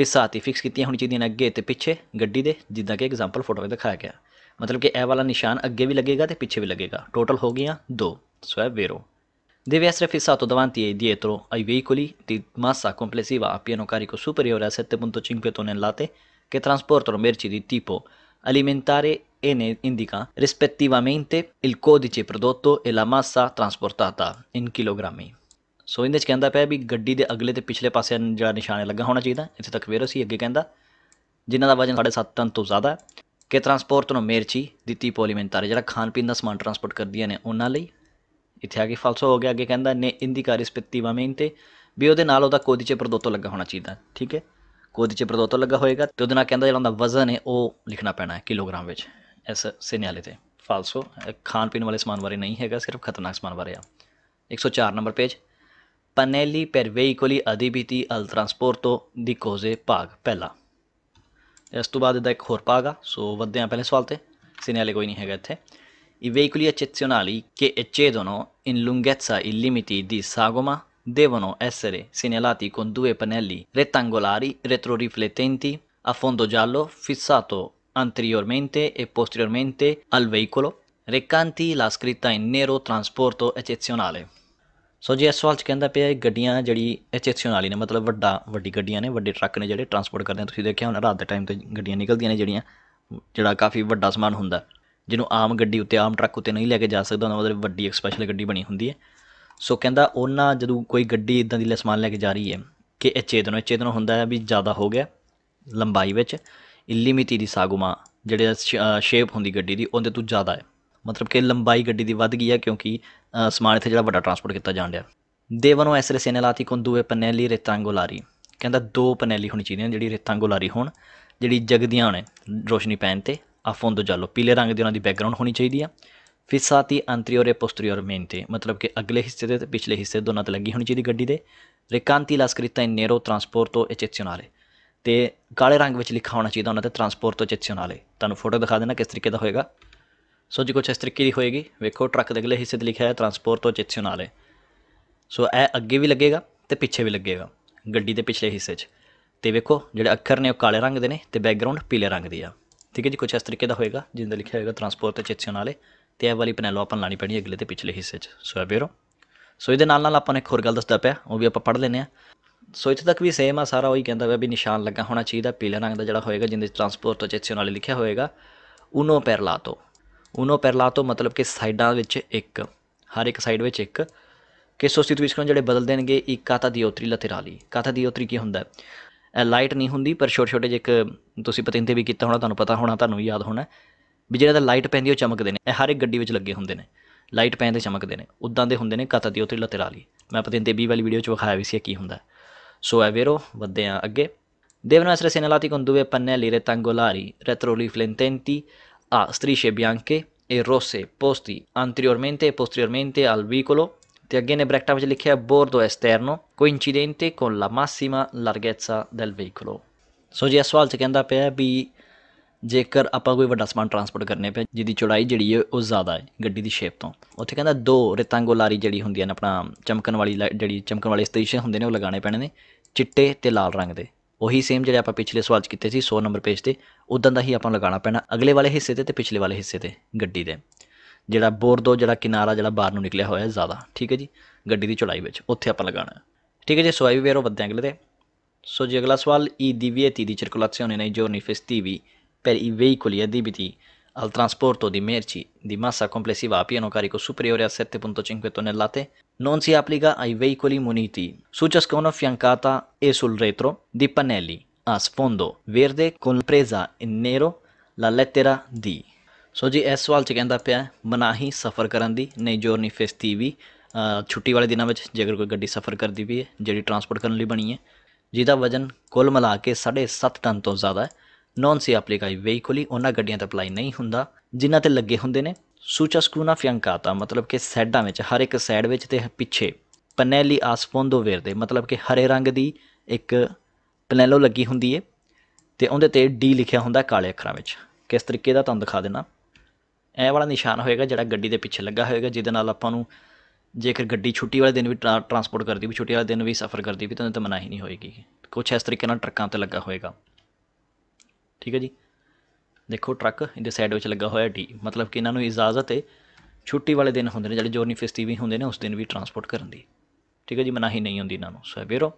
ਫਿਸਾਤੀ ਫਿਕਸ ਕੀਤੀਆਂ ਹੋਣੀ ਚਾਹੀਦੀਆਂ ਨੇ ਅੱਗੇ ਤੇ ਪਿੱਛੇ ਗੱਡੀ ਦੇ ਜਿੱਦਾਂ ਕਿ ਐਗਜ਼ਾਮਪਲ ਫੋਟੋ ਵਿੱਚ ਦਿਖਾਇਆ ਗਿਆ ਮਤਲਬ ਕਿ ਇਹ ਵਾਲਾ ਨਿਸ਼ਾਨ ਅੱਗੇ ਵੀ ਲੱਗੇਗਾ ਤੇ ਪਿੱਛੇ ਵੀ ਲੱਗੇਗਾ ਟੋਟਲ ਹੋ ਗਿਆ 2 ਸਵੈ ਵੇਰੋ ਦੇ ਐਸ ਰੇ ਫਿਸਾ ਤੋ ਦਵਾਂਤੀ ਇਹ ਦਿਏਤਰੋ ਆਈ ਵੇਕੁਲੀ ਦੀ ਮਾਸਾ ਕੰਪਲੇਸੀਵਾ ਆਪੀਨੋ ਕਾਰੀ ਕੋ ਸੁਪਰੀਅਰ ਆ 7.5 ਤੋਂ ਲਾਤੇ ਕਿ ਟ੍ਰਾਂਸਪੋਰਟਰ ਮਰਚੀ ਦੀ ਟੀਪੋ ਅਲੀਮੈਂਟਾਰੇ ਇਹ ਨੇ ਇੰਡਿਕਾ ਰਿਸਪੈਕਟਿਵਾਮੈਂਟੇ ਇਲ ਕੋਡਿਚੇ ਪ੍ਰੋਡੋਟੋ ਇ ਲਾ ਮਾਸਾ ਟ੍ਰਾਂਸਪੋਰਟਾਤਾ ਇਨ ਕਿਲੋਗ੍ਰਾਮੀ ਸੋ ਇਹਨੇ ਚ ਕਹਿੰਦਾ ਪਿਆ ਵੀ ਗੱਡੀ ਦੇ ਅਗਲੇ ਤੇ ਪਿਛਲੇ ਪਾਸੇ ਜਿਹੜਾ ਨਿਸ਼ਾਨ ਲੱਗਾ ਹੋਣਾ ਚਾਹੀਦਾ ਇੱਥੇ ਤੱਕ ਵੇਰੋ ਸੀ ਅੱਗੇ ਕਹਿੰਦਾ ਜਿਨ੍ਹਾਂ ਦਾ ਵਜਨ 7.5 ਤੋਂ ਜ਼ਿਆਦਾ ਹੈ ਕਿ ਟਰਾਂਸਪੋਰਟ ਨੂੰ ਮੇਰਚੀ ਦਿੱਤੀ ਪੋਲੀਮੈਂਟਾਰੀ ਜਿਹੜਾ ਖਾਣ ਪੀਣ ਦਾ ਸਮਾਨ ਟਰਾਂਸਪੋਰਟ ਕਰਦੀਆਂ ਨੇ ਉਹਨਾਂ ਲਈ ਇੱਥੇ ਆ ਕੇ ਫਾਲਸੋ ਹੋ ਗਿਆ ਅੱਗੇ ਕਹਿੰਦਾ ਨੇ ਇੰਦੀ ਕਾਰਿਸਪੈਕਟਿਵਾ ਮੇਂ ਤੇ ਵੀ ਉਹਦੇ ਨਾਲ ਉਹਦਾ ਕੋਦੀਚੇ ਪ੍ਰਦੋਤੋ ਲੱਗਾ ਹੋਣਾ ਚਾਹੀਦਾ ਠੀਕ ਹੈ ਕੋਦੀਚੇ ਪ੍ਰਦੋਤੋ ਲੱਗਾ ਹੋਏਗਾ ਤੇ ਉਹਦੇ ਨਾਲ ਕਹਿੰਦਾ ਜਿਹੜਾ ਉਹਦਾ ਵਜ਼ਨ ਹੈ ਉਹ ਲਿਖਣਾ ਪੈਣਾ ਹੈ ਕਿਲੋਗ੍ਰਾਮ ਵਿੱਚ ਇਸ ਸਿਨਿਆਲੇ ਤੇ ਫਾਲਸੋ ਖਾਣ ਪੀਣ ਵਾਲੇ ਸਮਾਨ ਬਾਰੇ ਨਹੀਂ ਹੈਗਾ ਸਿਰਫ ਖਤਰਨਾਕ ਸਮਾਨ ਬਾਰੇ ਆ 104 ਨੰਬਰ ਪੇਜ ਪਨੇਲੀ ਪਰਵੇਈਕੋਲੀ ਅਦੀਬੀਤੀ ਅਲ ਟਰਾਂਸਪੋਰਟੋ ਦੀ ਕੋਜ਼ੇ ਭਾਗ ਪਹਿਲਾ ਇਸ ਤੋਂ ਬਾਅਦ ਇਹਦਾ ਇੱਕ ਹੋਰ ਭਾਗ ਆ ਸੋ ਵਧਦੇ ਆ ਪਹਿਲੇ ਸਵਾਲ ਤੇ ਸੀਨੇ ਕੋਈ ਨਹੀਂ ਹੈਗਾ ਇੱਥੇ I veicoli eccezionali che eccedono in lunghezza i limiti di sagoma devono essere segnalati con due pannelli rettangolari retroriflettenti a fondo giallo fissato anteriormente e posteriormente al veicolo, recanti la scritta in nero trasporto eccezionale. ਸੋ ਜੀ ਇਸ ਸਵਾਲ 'ਚ ਕਹਿੰਦਾ ਪਿਆ ਇਹ ਗੱਡੀਆਂ ਜਿਹੜੀ ਐਚਐਕਸ਼ਨ ਵਾਲੀ ਨੇ ਮਤਲਬ ਵੱਡਾ ਵੱਡੀ ਗੱਡੀਆਂ ਨੇ ਵੱਡੇ ਟਰੱਕ ਨੇ ਜਿਹੜੇ ਟਰਾਂਸਪੋਰਟ ਕਰਦੇ ਆ ਤੁਸੀਂ ਦੇਖਿਆ ਹੁਣ ਰਾਤ ਦੇ ਟਾਈਮ ਤੇ ਗੱਡੀਆਂ ਨਿਕਲਦੀਆਂ ਨੇ ਜਿਹੜੀਆਂ ਜਿਹੜਾ ਕਾਫੀ ਵੱਡਾ ਸਮਾਨ ਹੁੰਦਾ ਜਿਹਨੂੰ ਆਮ ਗੱਡੀ ਉੱਤੇ ਆਮ ਟਰੱਕ ਉੱਤੇ ਨਹੀਂ ਲੈ ਕੇ ਜਾ ਸਕਦਾ ਉਹਨਾਂ ਮਤਲਬ ਵੱਡੀ ਇੱਕ ਸਪੈਸ਼ਲ ਗੱਡੀ ਬਣੀ ਹੁੰਦੀ ਹੈ ਸੋ ਕਹਿੰਦਾ ਉਹਨਾਂ ਜਦੋਂ ਕੋਈ ਗੱਡੀ ਇਦਾਂ ਦੀ ਲੈ ਸਮਾਨ ਲੈ ਕੇ ਜਾ ਰਹੀ ਹੈ ਕਿ ਇਹ ਚੇਤਨ ਐਚਏ ਚੇਤਨ ਹੁੰਦਾ ਹੈ ਵੀ ਜ਼ਿਆਦਾ ਹੋ ਗਿਆ ਲੰਬਾਈ ਵਿੱਚ ਇਲਿਮਿਟੀ ਦੀ ਸਾਗੁਮਾ ਜਿਹੜੇ ਸ਼ੇਪ ਹੁੰਦੀ ਗੱਡੀ ਦੀ ਉਹਦੇ ਤੋਂ ਜ਼ਿਆਦਾ ਹੈ ਮਤਲਬ ਕਿ ਲੰਬਾਈ ਗੱਡੀ ਦੀ ਵੱਧ ਗਈ ਹੈ ਕਿਉਂਕਿ ਸਮਾਨ ਇੱਥੇ ਜਿਹੜਾ ਵੱਡਾ ਟਰਾਂਸਪੋਰਟ ਕੀਤਾ ਜਾਣ ਡਿਆ ਦੇਵਨੋ ਐਸਰੇ ਸੇਨਲਾਤੀ ਕੋਂਦੂਏ ਪਨੈਲੀ ਰੇਤਾਂਗੋਲਾਰੀ ਕਹਿੰਦਾ ਦੋ ਪਨੈਲੀ ਹੋਣੀ ਚਾਹੀਦੀਆਂ ਜਿਹੜੀ ਰੇਤਾਂਗੋਲਾਰੀ ਹੋਣ ਜਿਹੜੀ ਜਗਦੀਆਂ ਨੇ ਰੋਸ਼ਨੀ ਪੈਣ ਤੇ ਤੋਂ ਜਾਲੋ ਪੀਲੇ ਰੰਗ ਦੀ ਉਹਨਾਂ ਦੀ ਬੈਕਗ੍ਰਾਉਂਡ ਹੋਣੀ ਚਾਹੀਦੀ ਆ ਫਿਸਾਤੀ ਅੰਤਰੀਓਰ ਤੇ ਪੋਸਟਰੀਓਰ ਮੇਨ ਤੇ ਮਤਲਬ ਕਿ ਅਗਲੇ ਹਿੱਸੇ ਤੇ ਪਿਛਲੇ ਹਿੱਸੇ ਦੋਨਾਂ ਤੇ ਲੱਗੀ ਹੋਣੀ ਚਾਹੀਦੀ ਗੱਡੀ ਦੇ ਰਿਕਾਂਤੀ ਲਾਸਕ੍ਰਿਤਾ ਇਨ ਨੇਰੋ ਟਰਾਂਸਪੋਰਟੋ ਐਚੈਕਸ਼ਨਲੇ ਤੇ ਕਾਲੇ ਰੰਗ ਵਿੱਚ ਲਿਖਾ ਹੋਣਾ ਚਾਹੀਦਾ ਉਹਨਾਂ ਤੇ ਟਰਾਂਸਪੋਰਟੋ ਐਚੈਕਸ਼ਨਲੇ ਤੁਹਾਨੂੰ ਫੋਟੋ ਦਿਖਾ ਦੇਣਾ ਕਿਸ ਤਰੀਕੇ ਦਾ ਹੋਏਗਾ ਸੋ ਜੀ ਕੁਛ ਇਸ ਤਰੀਕੇ ਦੀ ਹੋਏਗੀ ਵੇਖੋ ਟਰੱਕ ਦੇ ਅਗਲੇ ਹਿੱਸੇ ਤੇ ਲਿਖਿਆ ਹੈ ਟਰਾਂਸਪੋਰਟ ਤੋਂ ਨਾਲੇ ਸੋ ਇਹ ਅੱਗੇ ਵੀ ਲੱਗੇਗਾ ਤੇ ਪਿੱਛੇ ਵੀ ਲੱਗੇਗਾ ਗੱਡੀ ਦੇ ਪਿਛਲੇ ਹਿੱਸੇ 'ਚ ਤੇ ਵੇਖੋ ਜਿਹੜੇ ਅੱਖਰ ਨੇ ਉਹ ਕਾਲੇ ਰੰਗ ਦੇ ਨੇ ਤੇ ਬੈਕਗ੍ਰਾਉਂਡ ਪੀਲੇ ਰੰਗ ਦੀ ਆ ਠੀਕ ਹੈ ਜੀ ਕੁਛ ਇਸ ਤਰੀਕੇ ਦਾ ਹੋਏਗਾ ਜਿੰਦਾ ਲਿਖਿਆ ਹੋਏਗਾ ਟਰਾਂਸਪੋਰਟ ਤੇ ਨਾਲੇ ਤੇ ਇਹ ਵਾਲੀ ਪੈਨਲੋ ਆਪਾਂ ਲਾਣੀ ਪੈਣੀ ਅਗਲੇ ਤੇ ਪਿਛਲੇ ਹਿੱਸੇ 'ਚ ਸੋ ਬੇਰੋ ਸੋ ਇਹਦੇ ਨਾਲ ਨਾਲ ਆਪਾਂ ਨੇ ਇੱਕ ਹੋਰ ਗੱਲ ਦੱਸਦਾ ਪਿਆ ਉਹ ਵੀ ਆਪਾਂ ਪੜ੍ਹ ਲੈਨੇ ਆ ਸੋ ਇੱਥੇ ਤੱਕ ਵੀ ਸੇਮ ਆ ਸਾਰਾ ਉਹੀ ਕਹਿੰਦਾ ਵੀ ਨਿਸ਼ਾਨ ਲੱਗਾ ਹੋਣਾ ਚਾਹੀਦਾ ਪੀਲੇ ਰੰਗ ਦਾ ਜਿਹੜਾ ਹੋਏਗਾ ਜਿੰਦੇ ਟਰਾਂਸਪੋਰਟ ਤੋਂ ਨਾਲੇ ਲਿਖਿਆ ਹੋਏਗਾ ਉਨੋ ਪੈਰ ਲਾਤੋ ਉਹਨੋਂ ਪਰਲਾਤੋ ਮਤਲਬ ਕਿ ਸਾਈਡਾਂ ਵਿੱਚ ਇੱਕ ਹਰ ਇੱਕ ਸਾਈਡ ਵਿੱਚ ਇੱਕ ਕਿ ਸਬਸਟੀਟਿਊਸ਼ਨ ਜਿਹੜੇ ਬਦਲ ਦੇਣਗੇ ਇੱਕ ਕਾਤਾ ਦਿਓਤਰੀ ਲਤੇਰਾਲੀ ਕਾਤਾ ਦਿਓਤਰੀ ਕੀ ਹੁੰਦਾ ਹੈ ਲਾਈਟ ਨਹੀਂ ਹੁੰਦੀ ਪਰ ਛੋਟੇ ਛੋਟੇ ਜਿਹੇ ਇੱਕ ਤੁਸੀਂ ਪਤਿੰਦੇ ਵੀ ਕੀਤਾ ਹੋਣਾ ਤੁਹਾਨੂੰ ਪਤਾ ਹੋਣਾ ਤੁਹਾਨੂੰ ਵੀ ਯਾਦ ਹੋਣਾ ਵੀ ਜਿਹੜਾ ਤਾਂ ਲਾਈਟ ਪੈਂਦੀ ਉਹ ਚਮਕਦੇ ਨੇ ਇਹ ਹਰ ਇੱਕ ਗੱਡੀ ਵਿੱਚ ਲੱਗੇ ਹੁੰਦੇ ਨੇ ਲਾਈਟ ਪੈਂਦੇ ਤੇ ਚਮਕਦੇ ਨੇ ਉਦਾਂ ਦੇ ਹੁੰਦੇ ਨੇ ਕਾਤਾ ਦਿਓਤਰੀ ਲਤੇਰਾਲੀ ਮੈਂ ਪਤਿੰਦੇ 20 ਵਾਲੀ ਵੀਡੀਓ 'ਚ ਵਿਖਾਇਆ ਵੀ ਸੀ ਕੀ ਹੁੰਦਾ ਸੋ ਐਵੇਰੋ ਵੱਧਦੇ ਆ ਅੱਗੇ Devono essere segnalati ਪੰਨੇ ਲੀਰੇ ਤੰਗੋਲਾਰੀ ਰੈਟਰੋਲੀ ਫਲੈਂਟੈਂਟੀ a strisce bianche e rosse posti anteriormente e posteriormente al veicolo ਤੇ ਅੱਗੇ ਨੇ ਬ੍ਰੈਕਟਾਂ ਵਿੱਚ ਲਿਖਿਆ ਬੋਰdo esterno coincidente con la massima larghezza del veicolo ਸੋ ਜੀ ਇਸ ਸਵਾਲ 'ਚ ਕਹਿੰਦਾ ਪਿਆ ਵੀ ਜੇਕਰ ਆਪਾਂ ਕੋਈ ਵੱਡਾ ਸਮਾਨ ਟਰਾਂਸਪੋਰਟ ਕਰਨੇ ਪਿਆ ਜਿਹਦੀ ਚੌੜਾਈ ਜਿਹੜੀ ਹੈ ਉਹ ਜ਼ਿਆਦਾ ਹੈ ਗੱਡੀ ਦੀ ਸ਼ੇਪ ਤੋਂ ਉੱਥੇ ਕਹਿੰਦਾ ਦੋ ਰੈਕਟੈਂਗੂਲਾਰੀ ਜਿਹੜੀ ਹੁੰਦੀਆਂ ਨੇ ਆਪਣਾ ਚਮਕਣ ਵਾਲੀ ਜਿਹੜੀ ਚਮਕਣ ਵਾਲੇ ਸਟੇਸ਼ਨ ਹੁੰਦੇ ਨੇ ਉਹ ਲਗਾਣੇ ਪੈਣੇ ਨੇ ਚਿੱਟੇ ਤੇ ਲਾਲ ਰੰਗ ਦੇ ਉਹੀ ਸੇਮ ਜਿਹੜੇ ਆਪਾਂ ਪਿਛਲੇ ਸਵਾਲ 'ਚ ਕੀਤੇ ਸੀ 100 ਨੰਬਰ ਪੇਜ ਤੇ ਉਦਾਂ ਦਾ ਹੀ ਆਪਾਂ ਲਗਾਉਣਾ ਪੈਣਾ ਅਗਲੇ ਵਾਲੇ ਹਿੱਸੇ ਤੇ ਤੇ ਪਿਛਲੇ ਵਾਲੇ ਹਿੱਸੇ ਤੇ ਗੱਡੀ ਦੇ ਜਿਹੜਾ ਬੋਰਦੋ ਜਿਹੜਾ ਕਿਨਾਰਾ ਜਿਹੜਾ ਬਾਹਰ ਨੂੰ ਨਿਕਲਿਆ ਹੋਇਆ ਹੈ ਜ਼ਿਆਦਾ ਠੀਕ ਹੈ ਜੀ ਗੱਡੀ ਦੀ ਚੌੜਾਈ ਵਿੱਚ ਉੱਥੇ ਆਪਾਂ ਲਗਾਉਣਾ ਠੀਕ ਹੈ ਜੀ ਸੋ ਆਈ ਵੀ ਵੇਰੋ ਬੱਦਿਆਂ ਅਗਲੇ ਤੇ ਸੋ ਜੀ ਅਗਲਾ ਸਵਾਲ ਈ ਦੀ ਦੀ circolazione nei giorni festivi per i veicoli ਤੀ al trasporto di merci di massa complessiva a pieno carico superiore a 7,5 tonnellate, non si applica ai veicoli muniti su ciascuna fiancata e sul retro di pannelli a sfondo verde con presa in nero la lettera D. ਸੋ ਜੀ ਇਸ ਸਵਾਲ 'ਚ ਕਹਿੰਦਾ ਪਿਆ ਮਨਾਹੀ ਸਫ਼ਰ ਕਰਨ ਦੀ ਨਹੀਂ ਜੋਰਨੀ ਫੈਸਟੀਵੀ ਛੁੱਟੀ ਵਾਲੇ ਦਿਨਾਂ ਵਿੱਚ ਜੇਕਰ ਕੋਈ ਗੱਡੀ safar ਕਰਦੀ ਵੀ ਹੈ ਜਿਹੜੀ ਟਰਾਂਸਪੋਰਟ ਕਰਨ ਲਈ ਬਣੀ ਹੈ ਜਿਹਦਾ ਵਜ਼ਨ ਕੁੱਲ ਮਿਲਾ ਕੇ 7.5 ton ton zyada hai naan ਸੀਆਪਲੇ ਕਾਈ ਵਹੀਕਲੀ ਉਹਨਾਂ ਗੱਡੀਆਂ ਤੇ ਅਪਲਾਈ ਨਹੀਂ ਹੁੰਦਾ ਜਿਨ੍ਹਾਂ ਤੇ ਲੱਗੇ ਹੁੰਦੇ ਨੇ ਸੂਚਾ ਸਕੂਨਾ ਫਿਆਂਕਾਤਾ ਮਤਲਬ ਕਿ ਸਾਈਡਾਂ ਵਿੱਚ ਹਰ ਇੱਕ ਸਾਈਡ ਵਿੱਚ ਤੇ ਪਿੱਛੇ ਪਨੈਲੀ ਆਸਪੋਂਦੋ ਵੇਰਦੇ ਮਤਲਬ ਕਿ ਹਰੇ ਰੰਗ ਦੀ ਇੱਕ ਪਨੈਲੋ ਲੱਗੀ ਹੁੰਦੀ ਏ ਤੇ ਉਹਦੇ ਤੇ ਡੀ ਲਿਖਿਆ ਹੁੰਦਾ ਕਾਲੇ ਅੱਖਰਾਂ ਵਿੱਚ ਕਿਸ ਤਰੀਕੇ ਦਾ ਤੁਹਾਨੂੰ ਦਿਖਾ ਦੇਣਾ ਐ ਵਾਲਾ ਨਿਸ਼ਾਨ ਹੋਏਗਾ ਜਿਹੜਾ ਗੱਡੀ ਦੇ ਪਿੱਛੇ ਲੱਗਾ ਹੋਏਗਾ ਜਿਹਦੇ ਨਾਲ ਆਪਾਂ ਨੂੰ ਜੇਕਰ ਗੱਡੀ ਛੁੱਟੀ ਵਾਲੇ ਦਿਨ ਵੀ ਟਰਾਂਸਪੋਰਟ ਕਰਦੀ ਵੀ ਛੁੱਟੀ ਵਾਲੇ ਦਿਨ ਵੀ ਸਫਰ ਕਰਦੀ ਵੀ ਤੁਹਾਨੂੰ ਤਾਂ ਮਨਾਹੀ ਨਹੀਂ ਹੋਏਗੀ ਕੁਝ ਇਸ ਤਰੀਕੇ ਨਾਲ ਟਰੱਕਾਂ ਤੇ ਲੱਗਾ ਹੋਏਗਾ ਠੀਕ ਹੈ ਜੀ ਦੇਖੋ ਟਰੱਕ ਇਹਦੇ ਸਾਈਡ ਵਿੱਚ ਲੱਗਾ ਹੋਇਆ ਡੀ ਮਤਲਬ ਕਿ ਇਹਨਾਂ ਨੂੰ ਇਜਾਜ਼ਤ ਹੈ ਛੁੱਟੀ ਵਾਲੇ ਦਿਨ ਹੁੰਦੇ ਨੇ ਜਿਹੜੇ ਜੋਰਨੀ ਫੈਸਟੀ ਵੀ ਹੁੰਦੇ ਨੇ ਉਸ ਦਿਨ ਵੀ ਟਰਾਂਸਪੋਰਟ ਕਰਨ ਦੀ ਠੀਕ ਹੈ ਜੀ ਮਨਾਹੀ ਨਹੀਂ ਹੁੰਦੀ ਇਹਨਾਂ ਨੂੰ ਸੋ ਵੀਰੋ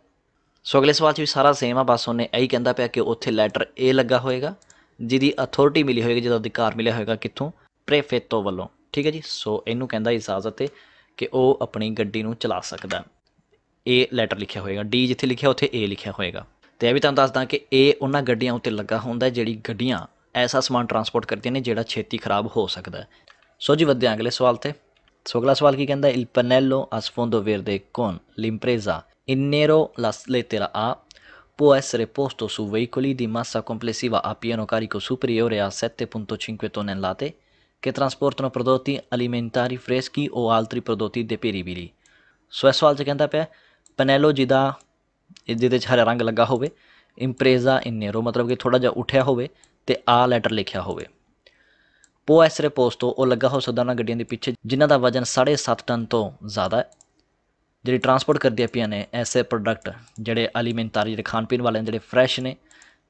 ਸੋ ਅਗਲੇ ਸਵਾਲ 'ਚ ਵੀ ਸਾਰਾ ਸੇਮ ਆ ਬਸ ਉਹਨੇ ਇਹੀ ਕਹਿੰਦਾ ਪਿਆ ਕਿ ਉੱਥੇ ਲੈਟਰ ਏ ਲੱਗਾ ਹੋਏਗਾ ਜਿਹਦੀ ਅਥਾਰਟੀ ਮਿਲੀ ਹੋਏਗੀ ਜਿਹਦਾ ਅਧਿਕਾਰ ਮਿਲਿਆ ਹੋਏਗਾ ਕਿੱਥੋਂ ਪ੍ਰੇਫੇਤੋ ਵੱਲੋਂ ਠੀਕ ਹੈ ਜੀ ਸੋ ਇਹਨੂੰ ਕਹਿੰਦਾ ਇਜਾਜ਼ਤ ਹੈ ਕਿ ਉਹ ਆਪਣੀ ਗੱਡੀ ਨੂੰ ਚਲਾ ਸਕਦਾ ਏ ਲੈਟਰ ਲਿਖਿਆ ਹੋਏਗਾ ਡੀ ਜਿੱਥੇ ਲਿਖਿਆ ਉੱਥੇ ਏ ਲਿਖਿਆ ਹੋਏਗਾ ਤੇ ਇਹ ਵੀ ਤੁਹਾਨੂੰ ਦੱਸਦਾ ਕਿ ਇਹ ਉਹਨਾਂ ਗੱਡੀਆਂ ਉੱਤੇ ਲੱਗਾ ਹੁੰਦਾ ਜਿਹੜੀ ਗੱਡੀਆਂ ਐਸਾ ਸਮਾਨ ਟਰਾਂਸਪੋਰਟ ਕਰਦੀਆਂ ਨੇ ਜਿਹੜਾ ਛੇਤੀ ਖਰਾਬ ਹੋ ਸਕਦਾ ਸੋ ਜੀ ਵਧਦੇ ਅਗਲੇ ਸਵਾਲ ਤੇ ਸੋ ਅਗਲਾ ਸਵਾਲ ਕੀ ਕਹਿੰਦਾ ਇਲ ਪਨੈਲੋ ਅਸਫੋਂਦੋ ਵਰਦੇ ਕੋਨ ਲਿੰਪਰੇਜ਼ਾ ਇਨੇਰੋ ਲਾਸ ਲੈਟਰਾ ਆ può essere posto su veicoli di massa complessiva a pieno carico superiore a 7.5 tonnellate che trasportano prodotti alimentari freschi o altri prodotti deperibili. ਸੋ ਇਸ ਸਵਾਲ 'ਚ ਕਹਿੰਦਾ ਪਿਆ ਪਨੈਲੋ ਜਿਹਦਾ ਜਿਹਦੇ 'ਚ ਹਰੇ ਰੰਗ ਲੱਗਾ ਹੋਵੇ ਇੰਪ੍ਰੇਜ਼ਾ ਇਨ ਨੇਰੋ ਮਤਲਬ ਕਿ ਥੋੜਾ ਜਿਹਾ ਉਠਿਆ ਹੋਵੇ ਤੇ ਆ ਲੈਟਰ ਲਿਖਿਆ ਹੋਵੇ ਪੋ ਪੋਐਸ ਰਿਪੋਸਟੋ ਉਹ ਲੱਗਾ ਹੋ ਸਕਦਾ ਉਹਨਾਂ ਗੱਡੀਆਂ ਦੇ ਪਿੱਛੇ ਜਿਨ੍ਹਾਂ ਦਾ ਵਜ਼ਨ 7.5 ਟਨ ਤੋਂ ਜ਼ਿਆਦਾ ਹੈ ਜਿਹੜੀ ਟਰਾਂਸਪੋਰਟ ਕਰਦੀਆਂ ਪਿਆ ਨੇ ਐਸੇ ਪ੍ਰੋਡਕਟ ਜਿਹੜੇ ਅਲੀਮੈਂਟਰੀ ਜਿਹੜੇ ਖਾਣ ਪੀਣ ਵਾਲੇ ਨੇ ਜਿਹੜੇ ਫਰੈਸ਼ ਨੇ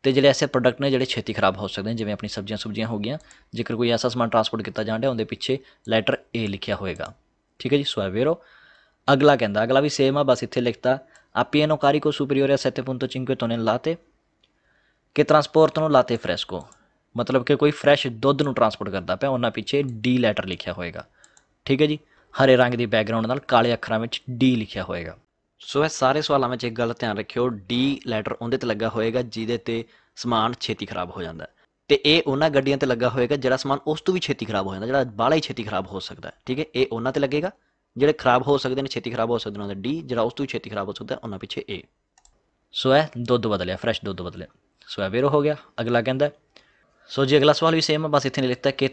ਤੇ ਜਿਹੜੇ ਐਸੇ ਪ੍ਰੋਡਕਟ ਨੇ ਜਿਹੜੇ ਛੇਤੀ ਖਰਾਬ ਹੋ ਸਕਦੇ ਨੇ ਜਿਵੇਂ ਆਪਣੀ ਸਬਜ਼ੀਆਂ ਸੁਬਜ਼ੀਆਂ ਹੋ ਗਈਆਂ ਜੇਕਰ ਕੋਈ ਐਸਾ ਸਮਾਨ ਟਰਾਂਸਪੋਰਟ ਕੀਤਾ ਜਾਂਦਾ ਉਹਦੇ ਪਿੱਛੇ ਲੈਟਰ ਏ ਲਿਖਿਆ ਹੋਏਗਾ ਠੀਕ ਹੈ ਜੀ ਸੋ ਅਗਲਾ ਕਹਿੰਦਾ ਅਗਲਾ ਵੀ ਸੇਮ ਆ ਬਸ ਇੱਥੇ ਲਿਖਤਾ a pieno carico superiore a 7.5 tonnellate che trasportano latte fresco ਮਤਲਬ ਕਿ ਕੋਈ ਫਰੈਸ਼ ਦੁੱਧ ਨੂੰ ਟਰਾਂਸਪੋਰਟ ਕਰਦਾ ਪਿਆ ਉਹਨਾਂ ਪਿੱਛੇ ਡੀ ਲੈਟਰ ਲਿਖਿਆ ਹੋਏਗਾ ਠੀਕ ਹੈ ਜੀ ਹਰੇ ਰੰਗ ਦੀ ਬੈਕਗ੍ਰਾਉਂਡ ਨਾਲ ਕਾਲੇ ਅੱਖਰਾਂ ਵਿੱਚ ਡੀ ਲਿਖਿਆ ਹੋਏਗਾ ਸੋ ਇਹ ਸਾਰੇ ਸਵਾਲਾਂ ਵਿੱਚ ਇੱਕ ਗੱਲ ਧਿਆਨ ਰੱਖਿਓ ਡੀ ਲੈਟਰ ਉਹਦੇ ਤੇ ਲੱਗਾ ਹੋਏਗਾ ਜਿਹਦੇ ਤੇ ਸਮਾਨ ਛੇਤੀ ਖਰਾਬ ਹੋ ਜਾਂਦਾ ਤੇ ਇਹ ਉਹਨਾਂ ਗੱਡੀਆਂ ਤੇ ਲੱਗਾ ਹੋਏਗਾ ਜਿਹੜਾ ਸਮਾਨ ਉਸ ਤੋਂ ਵੀ ਛੇਤੀ ਖਰਾਬ ਹੋ ਜਾਂਦਾ ਜਿਹੜਾ ਬਾਲਾ ਹੀ ਛੇਤੀ ਖਰਾਬ ਹੋ ਸਕਦਾ ਠੀਕ ਹੈ ਇਹ ਉਹਨਾਂ ਤੇ ਲੱਗੇਗਾ ਜਿਹੜੇ ਖਰਾਬ ਹੋ ਸਕਦੇ ਨੇ ਛੇਤੀ ਖਰਾਬ ਹੋ ਸਕਦੇ ਨੇ ਉਹਨਾਂ ਦਾ ਡੀ ਜਿਹੜਾ ਉਸ ਤੋਂ ਛੇਤੀ ਖਰਾਬ ਹੋ ਸਕਦਾ ਉਹਨਾਂ ਪਿੱਛੇ ਏ ਸੋ ਇਹ ਦੁੱਧ ਬਦਲਿਆ ਫਰੈਸ਼ ਦੁੱਧ ਬਦਲਿਆ ਸੋ ਇਹ ਵੇਰੋ ਹੋ ਗਿਆ ਅਗਲਾ ਕਹਿੰਦਾ ਸੋ ਜੀ ਅਗਲਾ ਸਵਾਲ ਵੀ ਸੇਮ ਹੈ ਬਸ ਇੱਥੇ ਨੇ ਲਿਖਤਾ ਕਿ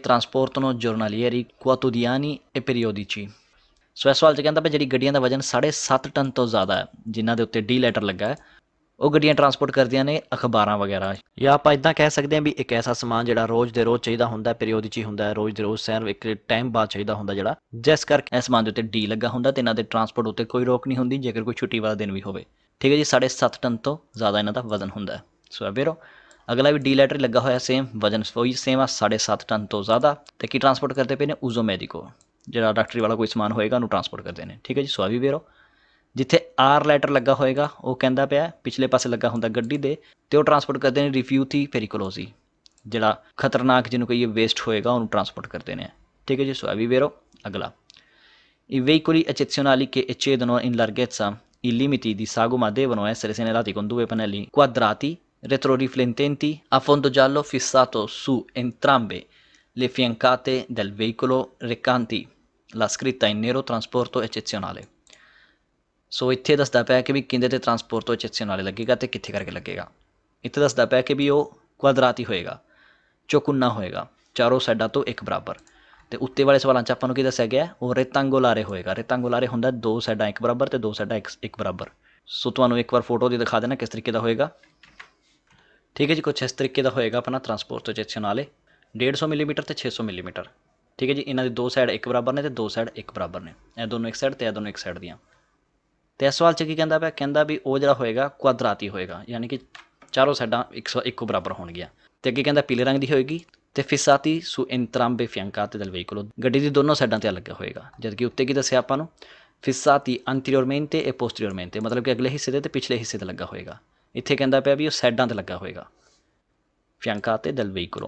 ਨੂੰ ਜਰਨਲੀਅਰੀ ਕੁਆਤੁਦੀਆਨੀ ਇਹ ਪੀਰੀਓਡੀਚੀ ਸੋ ਇਸ ਸਵਾਲ 'ਚ ਕਹਿੰਦਾ ਵੀ ਜਿਹੜੀ ਗੱਡੀਆਂ ਦਾ ਵਜ਼ਨ 7.5 ਟਨ ਤੋਂ ਜ਼ਿਆਦਾ ਹੈ ਜਿਨ੍ਹਾਂ ਦੇ ਉੱਤੇ ਡੀ ਲੈਟਰ ਲੱਗਾ ਹੈ ਉਹ ਗੱਡੀਆਂ ਟਰਾਂਸਪੋਰਟ ਕਰਦੀਆਂ ਨੇ ਅਖਬਾਰਾਂ ਵਗੈਰਾ ਜਾਂ ਆਪਾਂ ਇਦਾਂ ਕਹਿ ਸਕਦੇ ਹਾਂ ਵੀ ਇੱਕ ਐਸਾ ਸਮਾਨ ਜਿਹੜਾ ਰੋਜ਼ ਦੇ ਰੋਜ਼ ਚਾਹੀਦਾ ਹੁੰਦਾ ਪੀਰੀਅਡ 'ਚ ਹੀ ਹੁੰਦਾ ਰੋਜ਼ ਦੇ ਰੋਜ਼ ਸਿਰਫ ਇੱਕ ਟਾਈਮ ਬਾਅਦ ਚਾਹੀਦਾ ਹੁੰਦਾ ਜਿਹੜਾ ਜਿਸ ਕਰਕੇ ਇਸ ਸਮਾਨ ਦੇ ਉੱਤੇ ਡੀ ਲੱਗਾ ਹੁੰਦਾ ਤੇ ਇਹਨਾਂ ਦੇ ਟਰਾਂਸਪੋਰਟ ਉੱਤੇ ਕੋਈ ਰੋਕ ਨਹੀਂ ਹੁੰਦੀ ਜੇਕਰ ਕੋਈ ਛੁੱਟੀ ਵਾਲਾ ਦਿਨ ਵੀ ਹੋਵੇ ਠੀਕ ਹੈ ਜੀ 7.5 ਟਨ ਤੋਂ ਜ਼ਿਆਦਾ ਇਹਨਾਂ ਦਾ ਵਜ਼ਨ ਹੁੰਦਾ ਸੋ ਅਵੇਰੋ ਅਗਲਾ ਵੀ ਡੀ ਲੈਟਰ ਲੱਗਾ ਹੋਇਆ ਸੇਮ ਵਜ਼ਨ ਸੋਈ ਸੇਮ ਆ 7.5 ਟਨ ਤੋਂ ਜ਼ਿਆਦਾ ਤੇ ਕੀ ਟਰਾਂਸਪੋਰਟ ਕਰਦੇ ਪਏ ਨੇ ਉਜ਼ੋ ਮੈਡੀਕੋ ਜਿਹੜਾ ਡਾਕਟਰੀ ਵਾਲਾ ਕੋਈ ਸਮਾਨ ਹੋਏਗਾ ਉਹਨੂੰ ਟਰਾਂਸਪੋਰਟ ਕਰਦੇ ਨੇ ਠੀਕ ਹੈ ਜੀ ਸੋ ਅਵੇਰੋ ਜਿੱਥੇ ਆਰ ਲੈਟਰ ਲੱਗਾ ਹੋਏਗਾ ਉਹ ਕਹਿੰਦਾ ਪਿਆ ਪਿਛਲੇ ਪਾਸੇ ਲੱਗਾ ਹੁੰਦਾ ਗੱਡੀ ਦੇ ਤੇ ਉਹ ਟਰਾਂਸਪੋਰਟ ਕਰਦੇ ਨੇ ਰਿਫਿਊਥੀ ਫੇਰਿਕੋਲੋਜੀ ਜਿਹੜਾ ਖਤਰਨਾਕ ਜਿਹਨੂੰ ਕਹੀਏ ਵੇਸਟ ਹੋਏਗਾ ਉਹਨੂੰ ਟਰਾਂਸਪੋਰਟ ਕਰਦੇ ਨੇ ਠੀਕ ਹੈ ਜੀ ਸੋ ਅਭੀ ਵੇਰੋ ਅਗਲਾ I veicoli eccezionali che eccedono in larghezza i limiti di sagoma devono essere segnalati con due pannelli quadrati retroriflettenti a fondo giallo fissato su entrambe le fiancate del veicolo recanti la scritta in nero trasporto eccezionale. ਸੋ ਇੱਥੇ ਦੱਸਦਾ ਪਿਆ ਕਿ ਵੀ ਕਿੰਦੇ ਤੇ ਤੋਂ ਚੈਕਸ਼ਨ ਨਾਲੇ ਲੱਗੇਗਾ ਤੇ ਕਿੱਥੇ ਕਰਕੇ ਲੱਗੇਗਾ ਇੱਥੇ ਦੱਸਦਾ ਪਿਆ ਕਿ ਵੀ ਉਹ ਕੁਆਦਰਾਤੀ ਹੋਏਗਾ ਚੌਕੁੰਨਾ ਹੋਏਗਾ ਚਾਰੋਂ ਸਾਈਡਾਂ ਤੋਂ ਇੱਕ ਬਰਾਬਰ ਤੇ ਉੱਤੇ ਵਾਲੇ ਸਵਾਲਾਂ 'ਚ ਆਪਾਂ ਨੂੰ ਕੀ ਦੱਸਿਆ ਗਿਆ ਉਹ ਰੈਕਟੈਂਗੂਲਾਰੇ ਹੋਏਗਾ ਰੈਕਟੈਂਗੂਲਾਰੇ ਹੁੰਦਾ ਦੋ ਸਾਈਡਾਂ ਇੱਕ ਬਰਾਬਰ ਤੇ ਦੋ ਸਾਈਡਾਂ ਇੱਕ ਇੱਕ ਬਰਾਬਰ ਸੋ ਤੁਹਾਨੂੰ ਇੱਕ ਵਾਰ ਫੋਟੋ ਦੀ ਦਿਖਾ ਦੇਣਾ ਕਿਸ ਤਰੀਕੇ ਦਾ ਹੋਏਗਾ ਠੀਕ ਹੈ ਜੀ ਕੁਝ ਇਸ ਤਰੀਕੇ ਦਾ ਹੋਏਗਾ ਆਪਣਾ ਟ੍ਰਾਂਸਪੋਰਟੇਸ਼ਨ ਨਾਲੇ 150 ਮਿਲੀਮੀਟਰ ਤੇ 600 ਮਿਲੀਮੀਟਰ ਠੀਕ ਹੈ ਜੀ ਇਹਨਾਂ ਦੇ ਦੋ ਸਾਈਡ ਇੱਕ ਬਰਾਬਰ ਨੇ ਤੇ ਦੋ ਸਾਈਡ ਇੱਕ ਬਰਾਬਰ ਨੇ ਇਹ ਦੋਨੋਂ ਇੱਕ ਸਾਈਡ ਤੇ ਇਹ ਦੋਨੋਂ ਇੱਕ ਸਾਈਡ ਦੀਆਂ ਤੇ ਇਸ ਸਵਾਲ 'ਚ ਕੀ ਕਹਿੰਦਾ ਪਿਆ ਕਹਿੰਦਾ ਵੀ ਉਹ ਜਿਹੜਾ ਹੋਏਗਾ ਕੁਆਦਰਾਤੀ ਹੋਏਗਾ ਯਾਨੀ ਕਿ ਚਾਰੋਂ ਸਾਈਡਾਂ 101 ਬਰਾਬਰ ਹੋਣਗੀਆਂ ਤੇ ਅੱਗੇ ਕਹਿੰਦਾ ਪੀਲੇ ਰੰਗ ਦੀ ਹੋਏਗੀ ਤੇ ਫਿਸਾਤੀ ਸੁ ਇੰਤਰਾਮਬੇ ਫਿਆਂਕਾ ਤੇ ਦਲ ਵਹੀਕਲ ਗੱਡੀ ਦੀ ਦੋਨੋਂ ਸਾਈਡਾਂ ਤੇ ਲੱਗਿਆ ਹੋਏਗਾ ਜਦ ਕਿ ਉੱਤੇ ਕੀ ਦੱਸਿਆ ਆਪਾਂ ਨੂੰ ਫਿਸਾਤੀ ਅੰਟੀਰੀਅਰਮੈਂਟੇ ਤੇ ਪੋਸਟਰੀਅਰਮੈਂਟੇ ਮਤਲਬ ਕਿ ਅਗਲੇ ਹਿੱਸੇ ਤੇ ਤੇ ਪਿਛਲੇ ਹਿੱਸੇ ਤੇ ਲੱਗਾ ਹੋਏਗਾ ਇੱਥੇ ਕਹਿੰਦਾ ਪਿਆ ਵੀ ਉਹ ਸਾਈਡਾਂ ਤੇ ਲੱਗਾ ਹੋਏਗਾ ਫਿਆਂਕਾ ਤੇ ਦਲ ਵਹੀਕਲ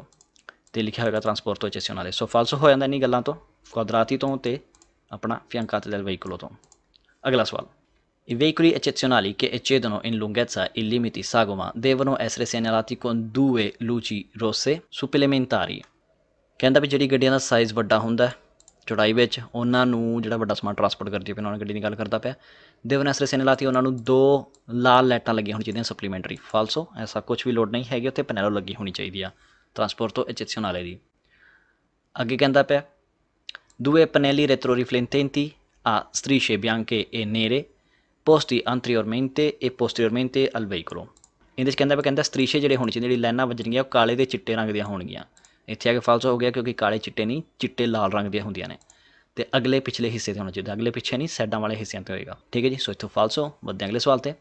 ਤੇ ਲਿਖਿਆ ਹੋਏਗਾ ਟਰਾਂਸਪੋਰਟੋ ਚੇਸੀਓਨਾਲੇ ਸੋ ਫਾਲਸ ਹੋ ਜਾਂਦਾ ਨਹੀਂ ਗੱਲਾਂ ਤੋਂ ਕੁਦਰਤੀ ਤੋਂ ਤੇ ਆਪਣਾ ਫਿਆਂਕਾ ਤੇ ਦਲ ਵਹੀਕਲ ਤੋਂ ਅਗਲਾ ਸਵਾਲ I Veicoli eccezionali che eccedono in lunghezza i limiti sagoma devono essere segnalati con due luci rosse supplementari ਕਹਿੰਦਾ ਵੀ ਜਿਹੜੀ ਗੱਡੀਆਂ ਦਾ ਸਾਈਜ਼ ਵੱਡਾ ਹੁੰਦਾ ਹੈ ਚੌੜਾਈ ਵਿੱਚ ਉਹਨਾਂ ਨੂੰ ਜਿਹੜਾ ਵੱਡਾ ਸਮਾਨ ਟਰਾਂਸਪੋਰਟ ਕਰਦੀ ਹੈ ਉਹਨਾਂ ਗੱਡੀ ਦੀ ਗੱਲ ਕਰਦਾ ਪਿਆ ਦੇਵਨ ਐਸਰੇ ਸੈਨਲਾਤੀ ਉਹਨਾਂ ਨੂੰ ਦੋ ਲਾਲ ਲਾਈਟਾਂ ਲੱਗੀਆਂ ਹੋਣੀ ਚਾਹੀਦੀਆਂ ਸਪਲੀਮੈਂਟਰੀ ਫਾਲਸੋ ਐਸਾ ਕੁਝ ਵੀ ਲੋਡ ਨਹੀਂ ਹੈਗੀ ਉੱਥੇ ਪੈਨਲੋ ਲੱਗੀ ਹੋਣੀ ਚਾਹੀਦੀ ਆ ਟਰਾਂਸਪੋਰਟ ਤੋਂ ਐਕਸੈਪਸ਼ਨਲ ਦੀ ਅੱਗੇ ਕਹਿੰਦਾ ਪਿਆ due pannelli retro riflettenti a strisce bianche e nere posti anteriormente e posteriormente al veicolo ਇਹਦੇ 'ਚ ਕਹਿੰਦਾ ਵੀ ਕਹਿੰਦਾ ਸਤਰੀਸ਼ੇ ਜਿਹੜੇ ਹੋਣੇ ਚਾਹੀਦੇ ਜਿਹੜੀ ਲਾਈਨਾਂ ਵੱਜਣਗੀਆਂ ਉਹ ਕਾਲੇ ਤੇ ਚਿੱਟੇ ਰੰਗ ਦੀਆਂ ਹੋਣਗੀਆਂ ਇੱਥੇ ਆ ਕੇ ਫਾਲਸ ਹੋ ਗਿਆ ਕਿਉਂਕਿ ਕਾਲੇ ਚਿੱਟੇ ਨਹੀਂ ਚਿੱਟੇ ਲਾਲ ਰੰਗ ਦੀਆਂ ਹੁੰਦੀਆਂ ਨੇ ਤੇ ਅਗਲੇ ਪਿਛਲੇ ਹਿੱਸੇ ਤੇ ਹੋਣਾ ਚਾਹੀਦਾ ਅਗਲੇ ਪਿੱਛੇ ਨਹੀਂ ਸਾਈਡਾਂ ਵਾਲੇ ਹਿੱਸਿਆਂ ਤੇ ਹੋਏਗਾ ਠੀਕ ਹੈ ਜੀ ਸੋ ਇਥੋਂ ਫਾਲਸ ਹੋ ਵਧਦੇ ਅਗਲੇ ਸਵਾਲ ਤੇ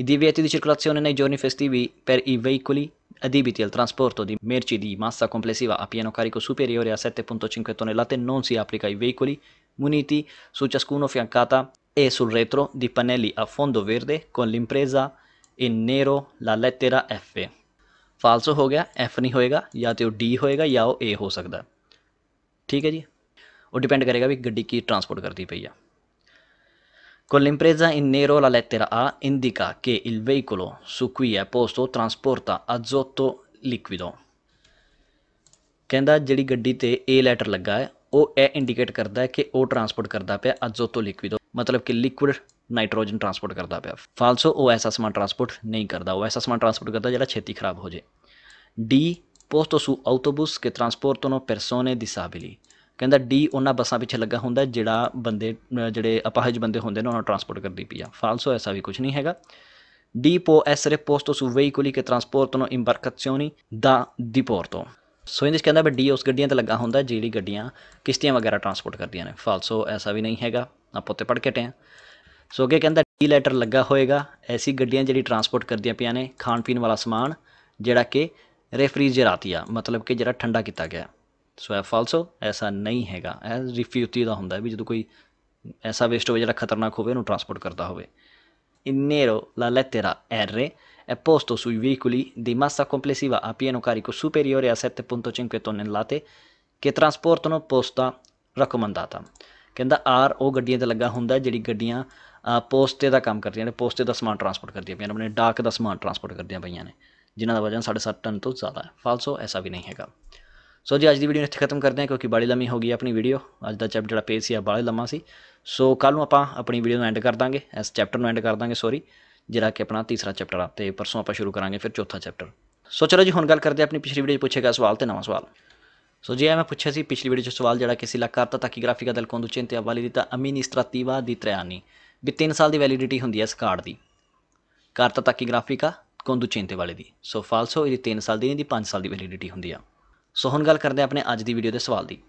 I divieti di circolazione nei giorni festivi per i veicoli adibiti al trasporto di merci di massa complessiva a pieno carico superiore a 7.5 tonnellate non si applica ai veicoli muniti su ciascuno fiancata e sul retro di pannelli a fondo verde con l'impresa in nero la lettera F Falso ho gaya, F ਨਹੀਂ ਹੋਏਗਾ ya te ਉਹ D ਹੋਏਗਾ ya o A ho sakda. ਠੀਕ ਹੈ ਜੀ O depend karega ਵੀ gaddi ki transport ਕਰਦੀ ਪਈ ਆ Con l'impresa in nero la lettera A indica che il veicolo su cui è posto trasporta azoto liquido. Kenda ਜਿਹੜੀ gaddi te A letter lagga hai, O ਇਹ indicate karda hai ਕਿ O transport karda ਪਿਆ azoto ਲਿਕਵਿਡੋ ਮਤਲਬ ਕਿ liquid nitrogen transport ਕਰਦਾ ਪਿਆ ਫਾਲਸੋ ਉਹ ਐਸਾ ਸਮਾਨ ਟਰਾਂਸਪੋਰਟ ਨਹੀਂ ਕਰਦਾ ਉਹ ਐਸਾ ਸਮਾਨ ਟਰਾਂਸਪੋਰਟ ਕਰਦਾ ਜਿਹੜਾ ਛੇਤੀ ਖਰਾਬ ਹੋ ਜੇ ਡੀ ਪੋਸਟੋ ਸੂ ਆਟੋਬਸ ਕੇ ਟਰਾਂਸਪੋਰਟ ਤੋਂ ਪਰਸੋਨੇ ਦਿਸਾਬਿਲੀ ਕਹਿੰਦਾ ਡੀ ਉਹਨਾਂ ਬੱਸਾਂ ਪਿੱਛੇ ਲੱਗਾ ਹੁੰਦਾ ਜਿਹੜਾ ਬੰਦੇ ਜਿਹੜੇ ਅਪਾਹਜ ਬੰਦੇ ਹੁੰਦੇ ਨੇ ਉਹਨਾਂ ਨੂੰ ਟਰਾਂਸਪੋਰਟ ਕਰਦੀ ਪਈ ਆ ਫਾਲਸੋ ਐਸਾ ਵੀ ਕੁਝ ਨਹੀਂ ਹੈਗਾ ਡੀ ਪੋ ਐਸਰੇ ਪੋਸਟੋ ਸੂ ਵੇਈਕੁਲੀ ਕੇ ਟਰਾਂਸਪੋਰਟ ਤੋਂ ਇੰਬਰਕਾਸੀਓਨੀ ਦਾ ਦੀਪੋਰਟੋ ਸੋ ਇਹਦੇ ਵਿੱਚ ਕਹਿੰਦਾ ਵੀ ਡੀ ਉਸ ਗੱਡੀਆਂ ਤੇ ਲੱਗਾ ਹੁੰਦਾ ਜਿਹੜੀ ਗੱਡੀਆਂ ਕਿਸ਼ਤੀਆਂ ਵਗੈਰਾ ਟਰਾਂਸਪੋਰਟ ਕਰਦੀਆਂ ਨੇ ਫਾਲਸੋ ਐਸਾ ਵੀ ਨਹੀਂ ਹੈਗਾ ਆਪਾਂ ਉੱਤੇ ਪੜ ਕੇ ਟਿਆ ਸੋ ਅੱਗੇ ਕਹਿੰਦਾ ਡੀ ਲੈਟਰ ਲੱਗਾ ਹੋਏਗਾ ਐਸੀ ਗੱਡੀਆਂ ਜਿਹੜੀ ਟਰਾਂਸਪੋਰਟ ਕਰਦੀਆਂ ਪਿਆ ਨੇ ਖਾਣ ਪੀਣ ਵਾਲਾ ਸਮਾਨ ਜਿਹੜਾ ਕਿ ਰੈਫਰੀਜਰੇਟਿਆ ਮਤਲਬ ਕਿ ਜਿਹੜਾ ਠੰਡਾ ਕੀਤਾ ਗਿਆ ਸੋ ਇਹ ਫਾਲਸੋ ਐਸਾ ਨਹੀਂ ਹੈਗਾ ਇਹ ਰਿਫਿਊਟੀ ਦਾ ਹੁੰਦਾ ਵੀ ਜਦੋਂ ਕੋਈ ਐਸਾ ਵੇਸਟ ਹੋਵੇ ਜਿਹੜਾ ਖਤਰਨਾਕ ਹੋਵੇ ਉਹਨੂੰ ਟਰਾਂਸਪੋਰਟ ਕਰਦਾ ਹੋਵੇ ਇਨੇਰੋ ਲਾ ਲੈਟਰਾ ਐਰੇ è posto sui veicoli di massa complessiva a pieno carico superiore a 7.5 tonnellate ਕਿ ਟਰਾਂਸਪੋਰਟ posta ਪੋਸਟਾ ਰეკਮੈਂਡਾਤਾ ਕਹਿੰਦਾ ਆਰ ਉਹ ਗੱਡੀਆਂ ਤੇ ਲੱਗਾ ਹੁੰਦਾ ਜਿਹੜੀ ਗੱਡੀਆਂ ਪੋਸਟੇ ਦਾ ਕੰਮ ਕਰਦੀਆਂ ਨੇ ਪੋਸਟੇ ਦਾ ਸਮਾਨ ਟਰਾਂਸਪੋਰਟ ਕਰਦੀਆਂ ਪਈਆਂ ਨੇ ਆਪਣੇ ਡਾਕ ਦਾ ਸਮਾਨ ਟਰਾਂਸਪੋਰਟ ਕਰਦੀਆਂ ਪਈਆਂ ਨੇ ਜਿਨ੍ਹਾਂ ਦਾ ਵਜ਼ਨ 7.5 ਟਨ ਤੋਂ ਜ਼ਿਆਦਾ ਹੈ ਫਾਲਸੋ ਐਸਾ ਵੀ ਨਹੀਂ ਹੈਗਾ ਸੋ ਜੀ ਅੱਜ ਦੀ ਵੀਡੀਓ ਇੱਥੇ ਖਤਮ ਕਰਦੇ ਹਾਂ ਕਿਉਂਕਿ ਬਾੜੀ ਲੰਮੀ ਹੋ ਗਈ ਆਪਣੀ ਵੀਡੀਓ ਅੱਜ ਦਾ ਚੈਪਟਰ ਜਿਹੜਾ ਪੇਜ ਸੀ ਆ ਬਾੜੀ ਲੰਮਾ ਸੀ ਸੋ ਕੱਲ ਨੂੰ ਆਪਾਂ ਆਪਣੀ ਵੀਡੀਓ ਨੂੰ ਐਂਡ ਕਰ ਦਾਂਗੇ ਇਸ ਚੈਪਟਰ ਨੂੰ ਐਂਡ ਕਰ ਦਾਂਗੇ ਸੌਰੀ ਜਿਹੜਾ ਕਿ ਆਪਣਾ ਤੀਸਰਾ ਚੈਪਟਰ ਆ ਤੇ ਪਰਸੋਂ ਆਪਾਂ ਸ਼ੁਰੂ ਕਰਾਂਗੇ ਫਿਰ ਚੌਥਾ ਚੈਪਟਰ ਸੋ ਚਲੋ ਜੀ ਹੁਣ ਗੱਲ ਕਰਦੇ ਆਪਣੀ ਪਿਛਲੀ ਵੀਡੀਓ 'ਚ ਗਿਆ ਸਵਾਲ ਤੇ ਨਵਾਂ ਸਵਾਲ ਸੋ ਜੀ ਮੈਂ ਪੁੱਛਿਆ ਸੀ ਪਿਛਲੀ ਵੀਡੀਓ 'ਚ ਸਵਾਲ ਜਿਹੜਾ ਕਿ ਸੀ ਲਾਕਾਰਤਾ ਗ੍ਰਾਫਿਕਾ ਦਲ ਕੋਂਦੂ ਚਿੰਤੇ ਵਾਲੀ ਦੀ ਤਾਂ ਸਟ੍ਰਾਤੀਵਾ ਦੀ ਤਰਿਆਨੀ ਵੀ 3 ਸਾਲ ਦੀ ਵੈਲਿਡਿਟੀ ਹੁੰਦੀ ਹੈ ਇਸ ਕਾਰਡ ਦੀ ਕਾਰਤਾ ਤਾਕੀਗ੍ਰਾਫਿਕਾ ਕੋਂਦੂ ਚਿੰਤੇ ਵਾਲੇ ਦੀ ਸੋ ਫਾਲਸੋ ਇਹਦੀ 3 ਸਾਲ ਦੀ ਨਹੀਂ ਦੀ 5 ਸਾਲ ਦੀ ਵੈਲਿਡਿਟੀ ਹੁੰਦੀ ਆ ਸੋ ਹੁਣ ਗੱਲ ਕਰਦੇ ਆ ਆਪਣੇ ਅੱਜ ਦੀ ਵੀਡੀਓ ਦੇ ਸਵਾਲ ਦੀ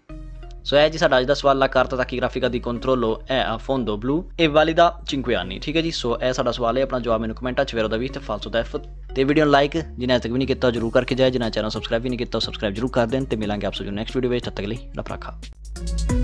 ਸੋ ਇਹ ਜੀ ਸਾਡਾ So è sarà da sulla carta tachigrafica di controllo è a fondo ਬਲੂ e valida 5 anni ਠੀਕ ਹੈ ਜੀ ਸੋ ਇਹ ਸਾਡਾ ਸਵਾਲ ਹੈ ਆਪਣਾ ਜਵਾਬ ਮੈਨੂੰ ਕਮੈਂਟਾਂ 'ਚ ਵੇਰੋ ਦਾ ਵੀ ਤੇ ਫਾਲਤੂ ਦਾ ਐਫ ਤੇ ਵੀਡੀਓ ਨੂੰ ਲਾਈਕ ਜਿਨ੍ਹਾਂ ਤੱਕ ਵੀ ਨਹੀਂ ਕੀਤਾ ਜਰੂਰ ਕਰਕੇ ਜਾਏ ਜਿਨ੍ਹਾਂ ਚੈਨਲ ਸਬਸਕ੍ਰਾਈਬ ਵੀ ਨਹੀਂ ਕੀਤਾ ਸਬਸਕ੍ਰਾਈਬ ਜਰੂਰ ਕਰ ਦੇਣ ਤੇ ਮਿਲਾਂਗੇ ਆਪ ਸੋ ਨੈਕਸਟ ਵੀਡੀਓ ਵਿੱਚ ਤਦ ਤੱਕ ਲਈ ਰੱਬ ਰੱਖਾ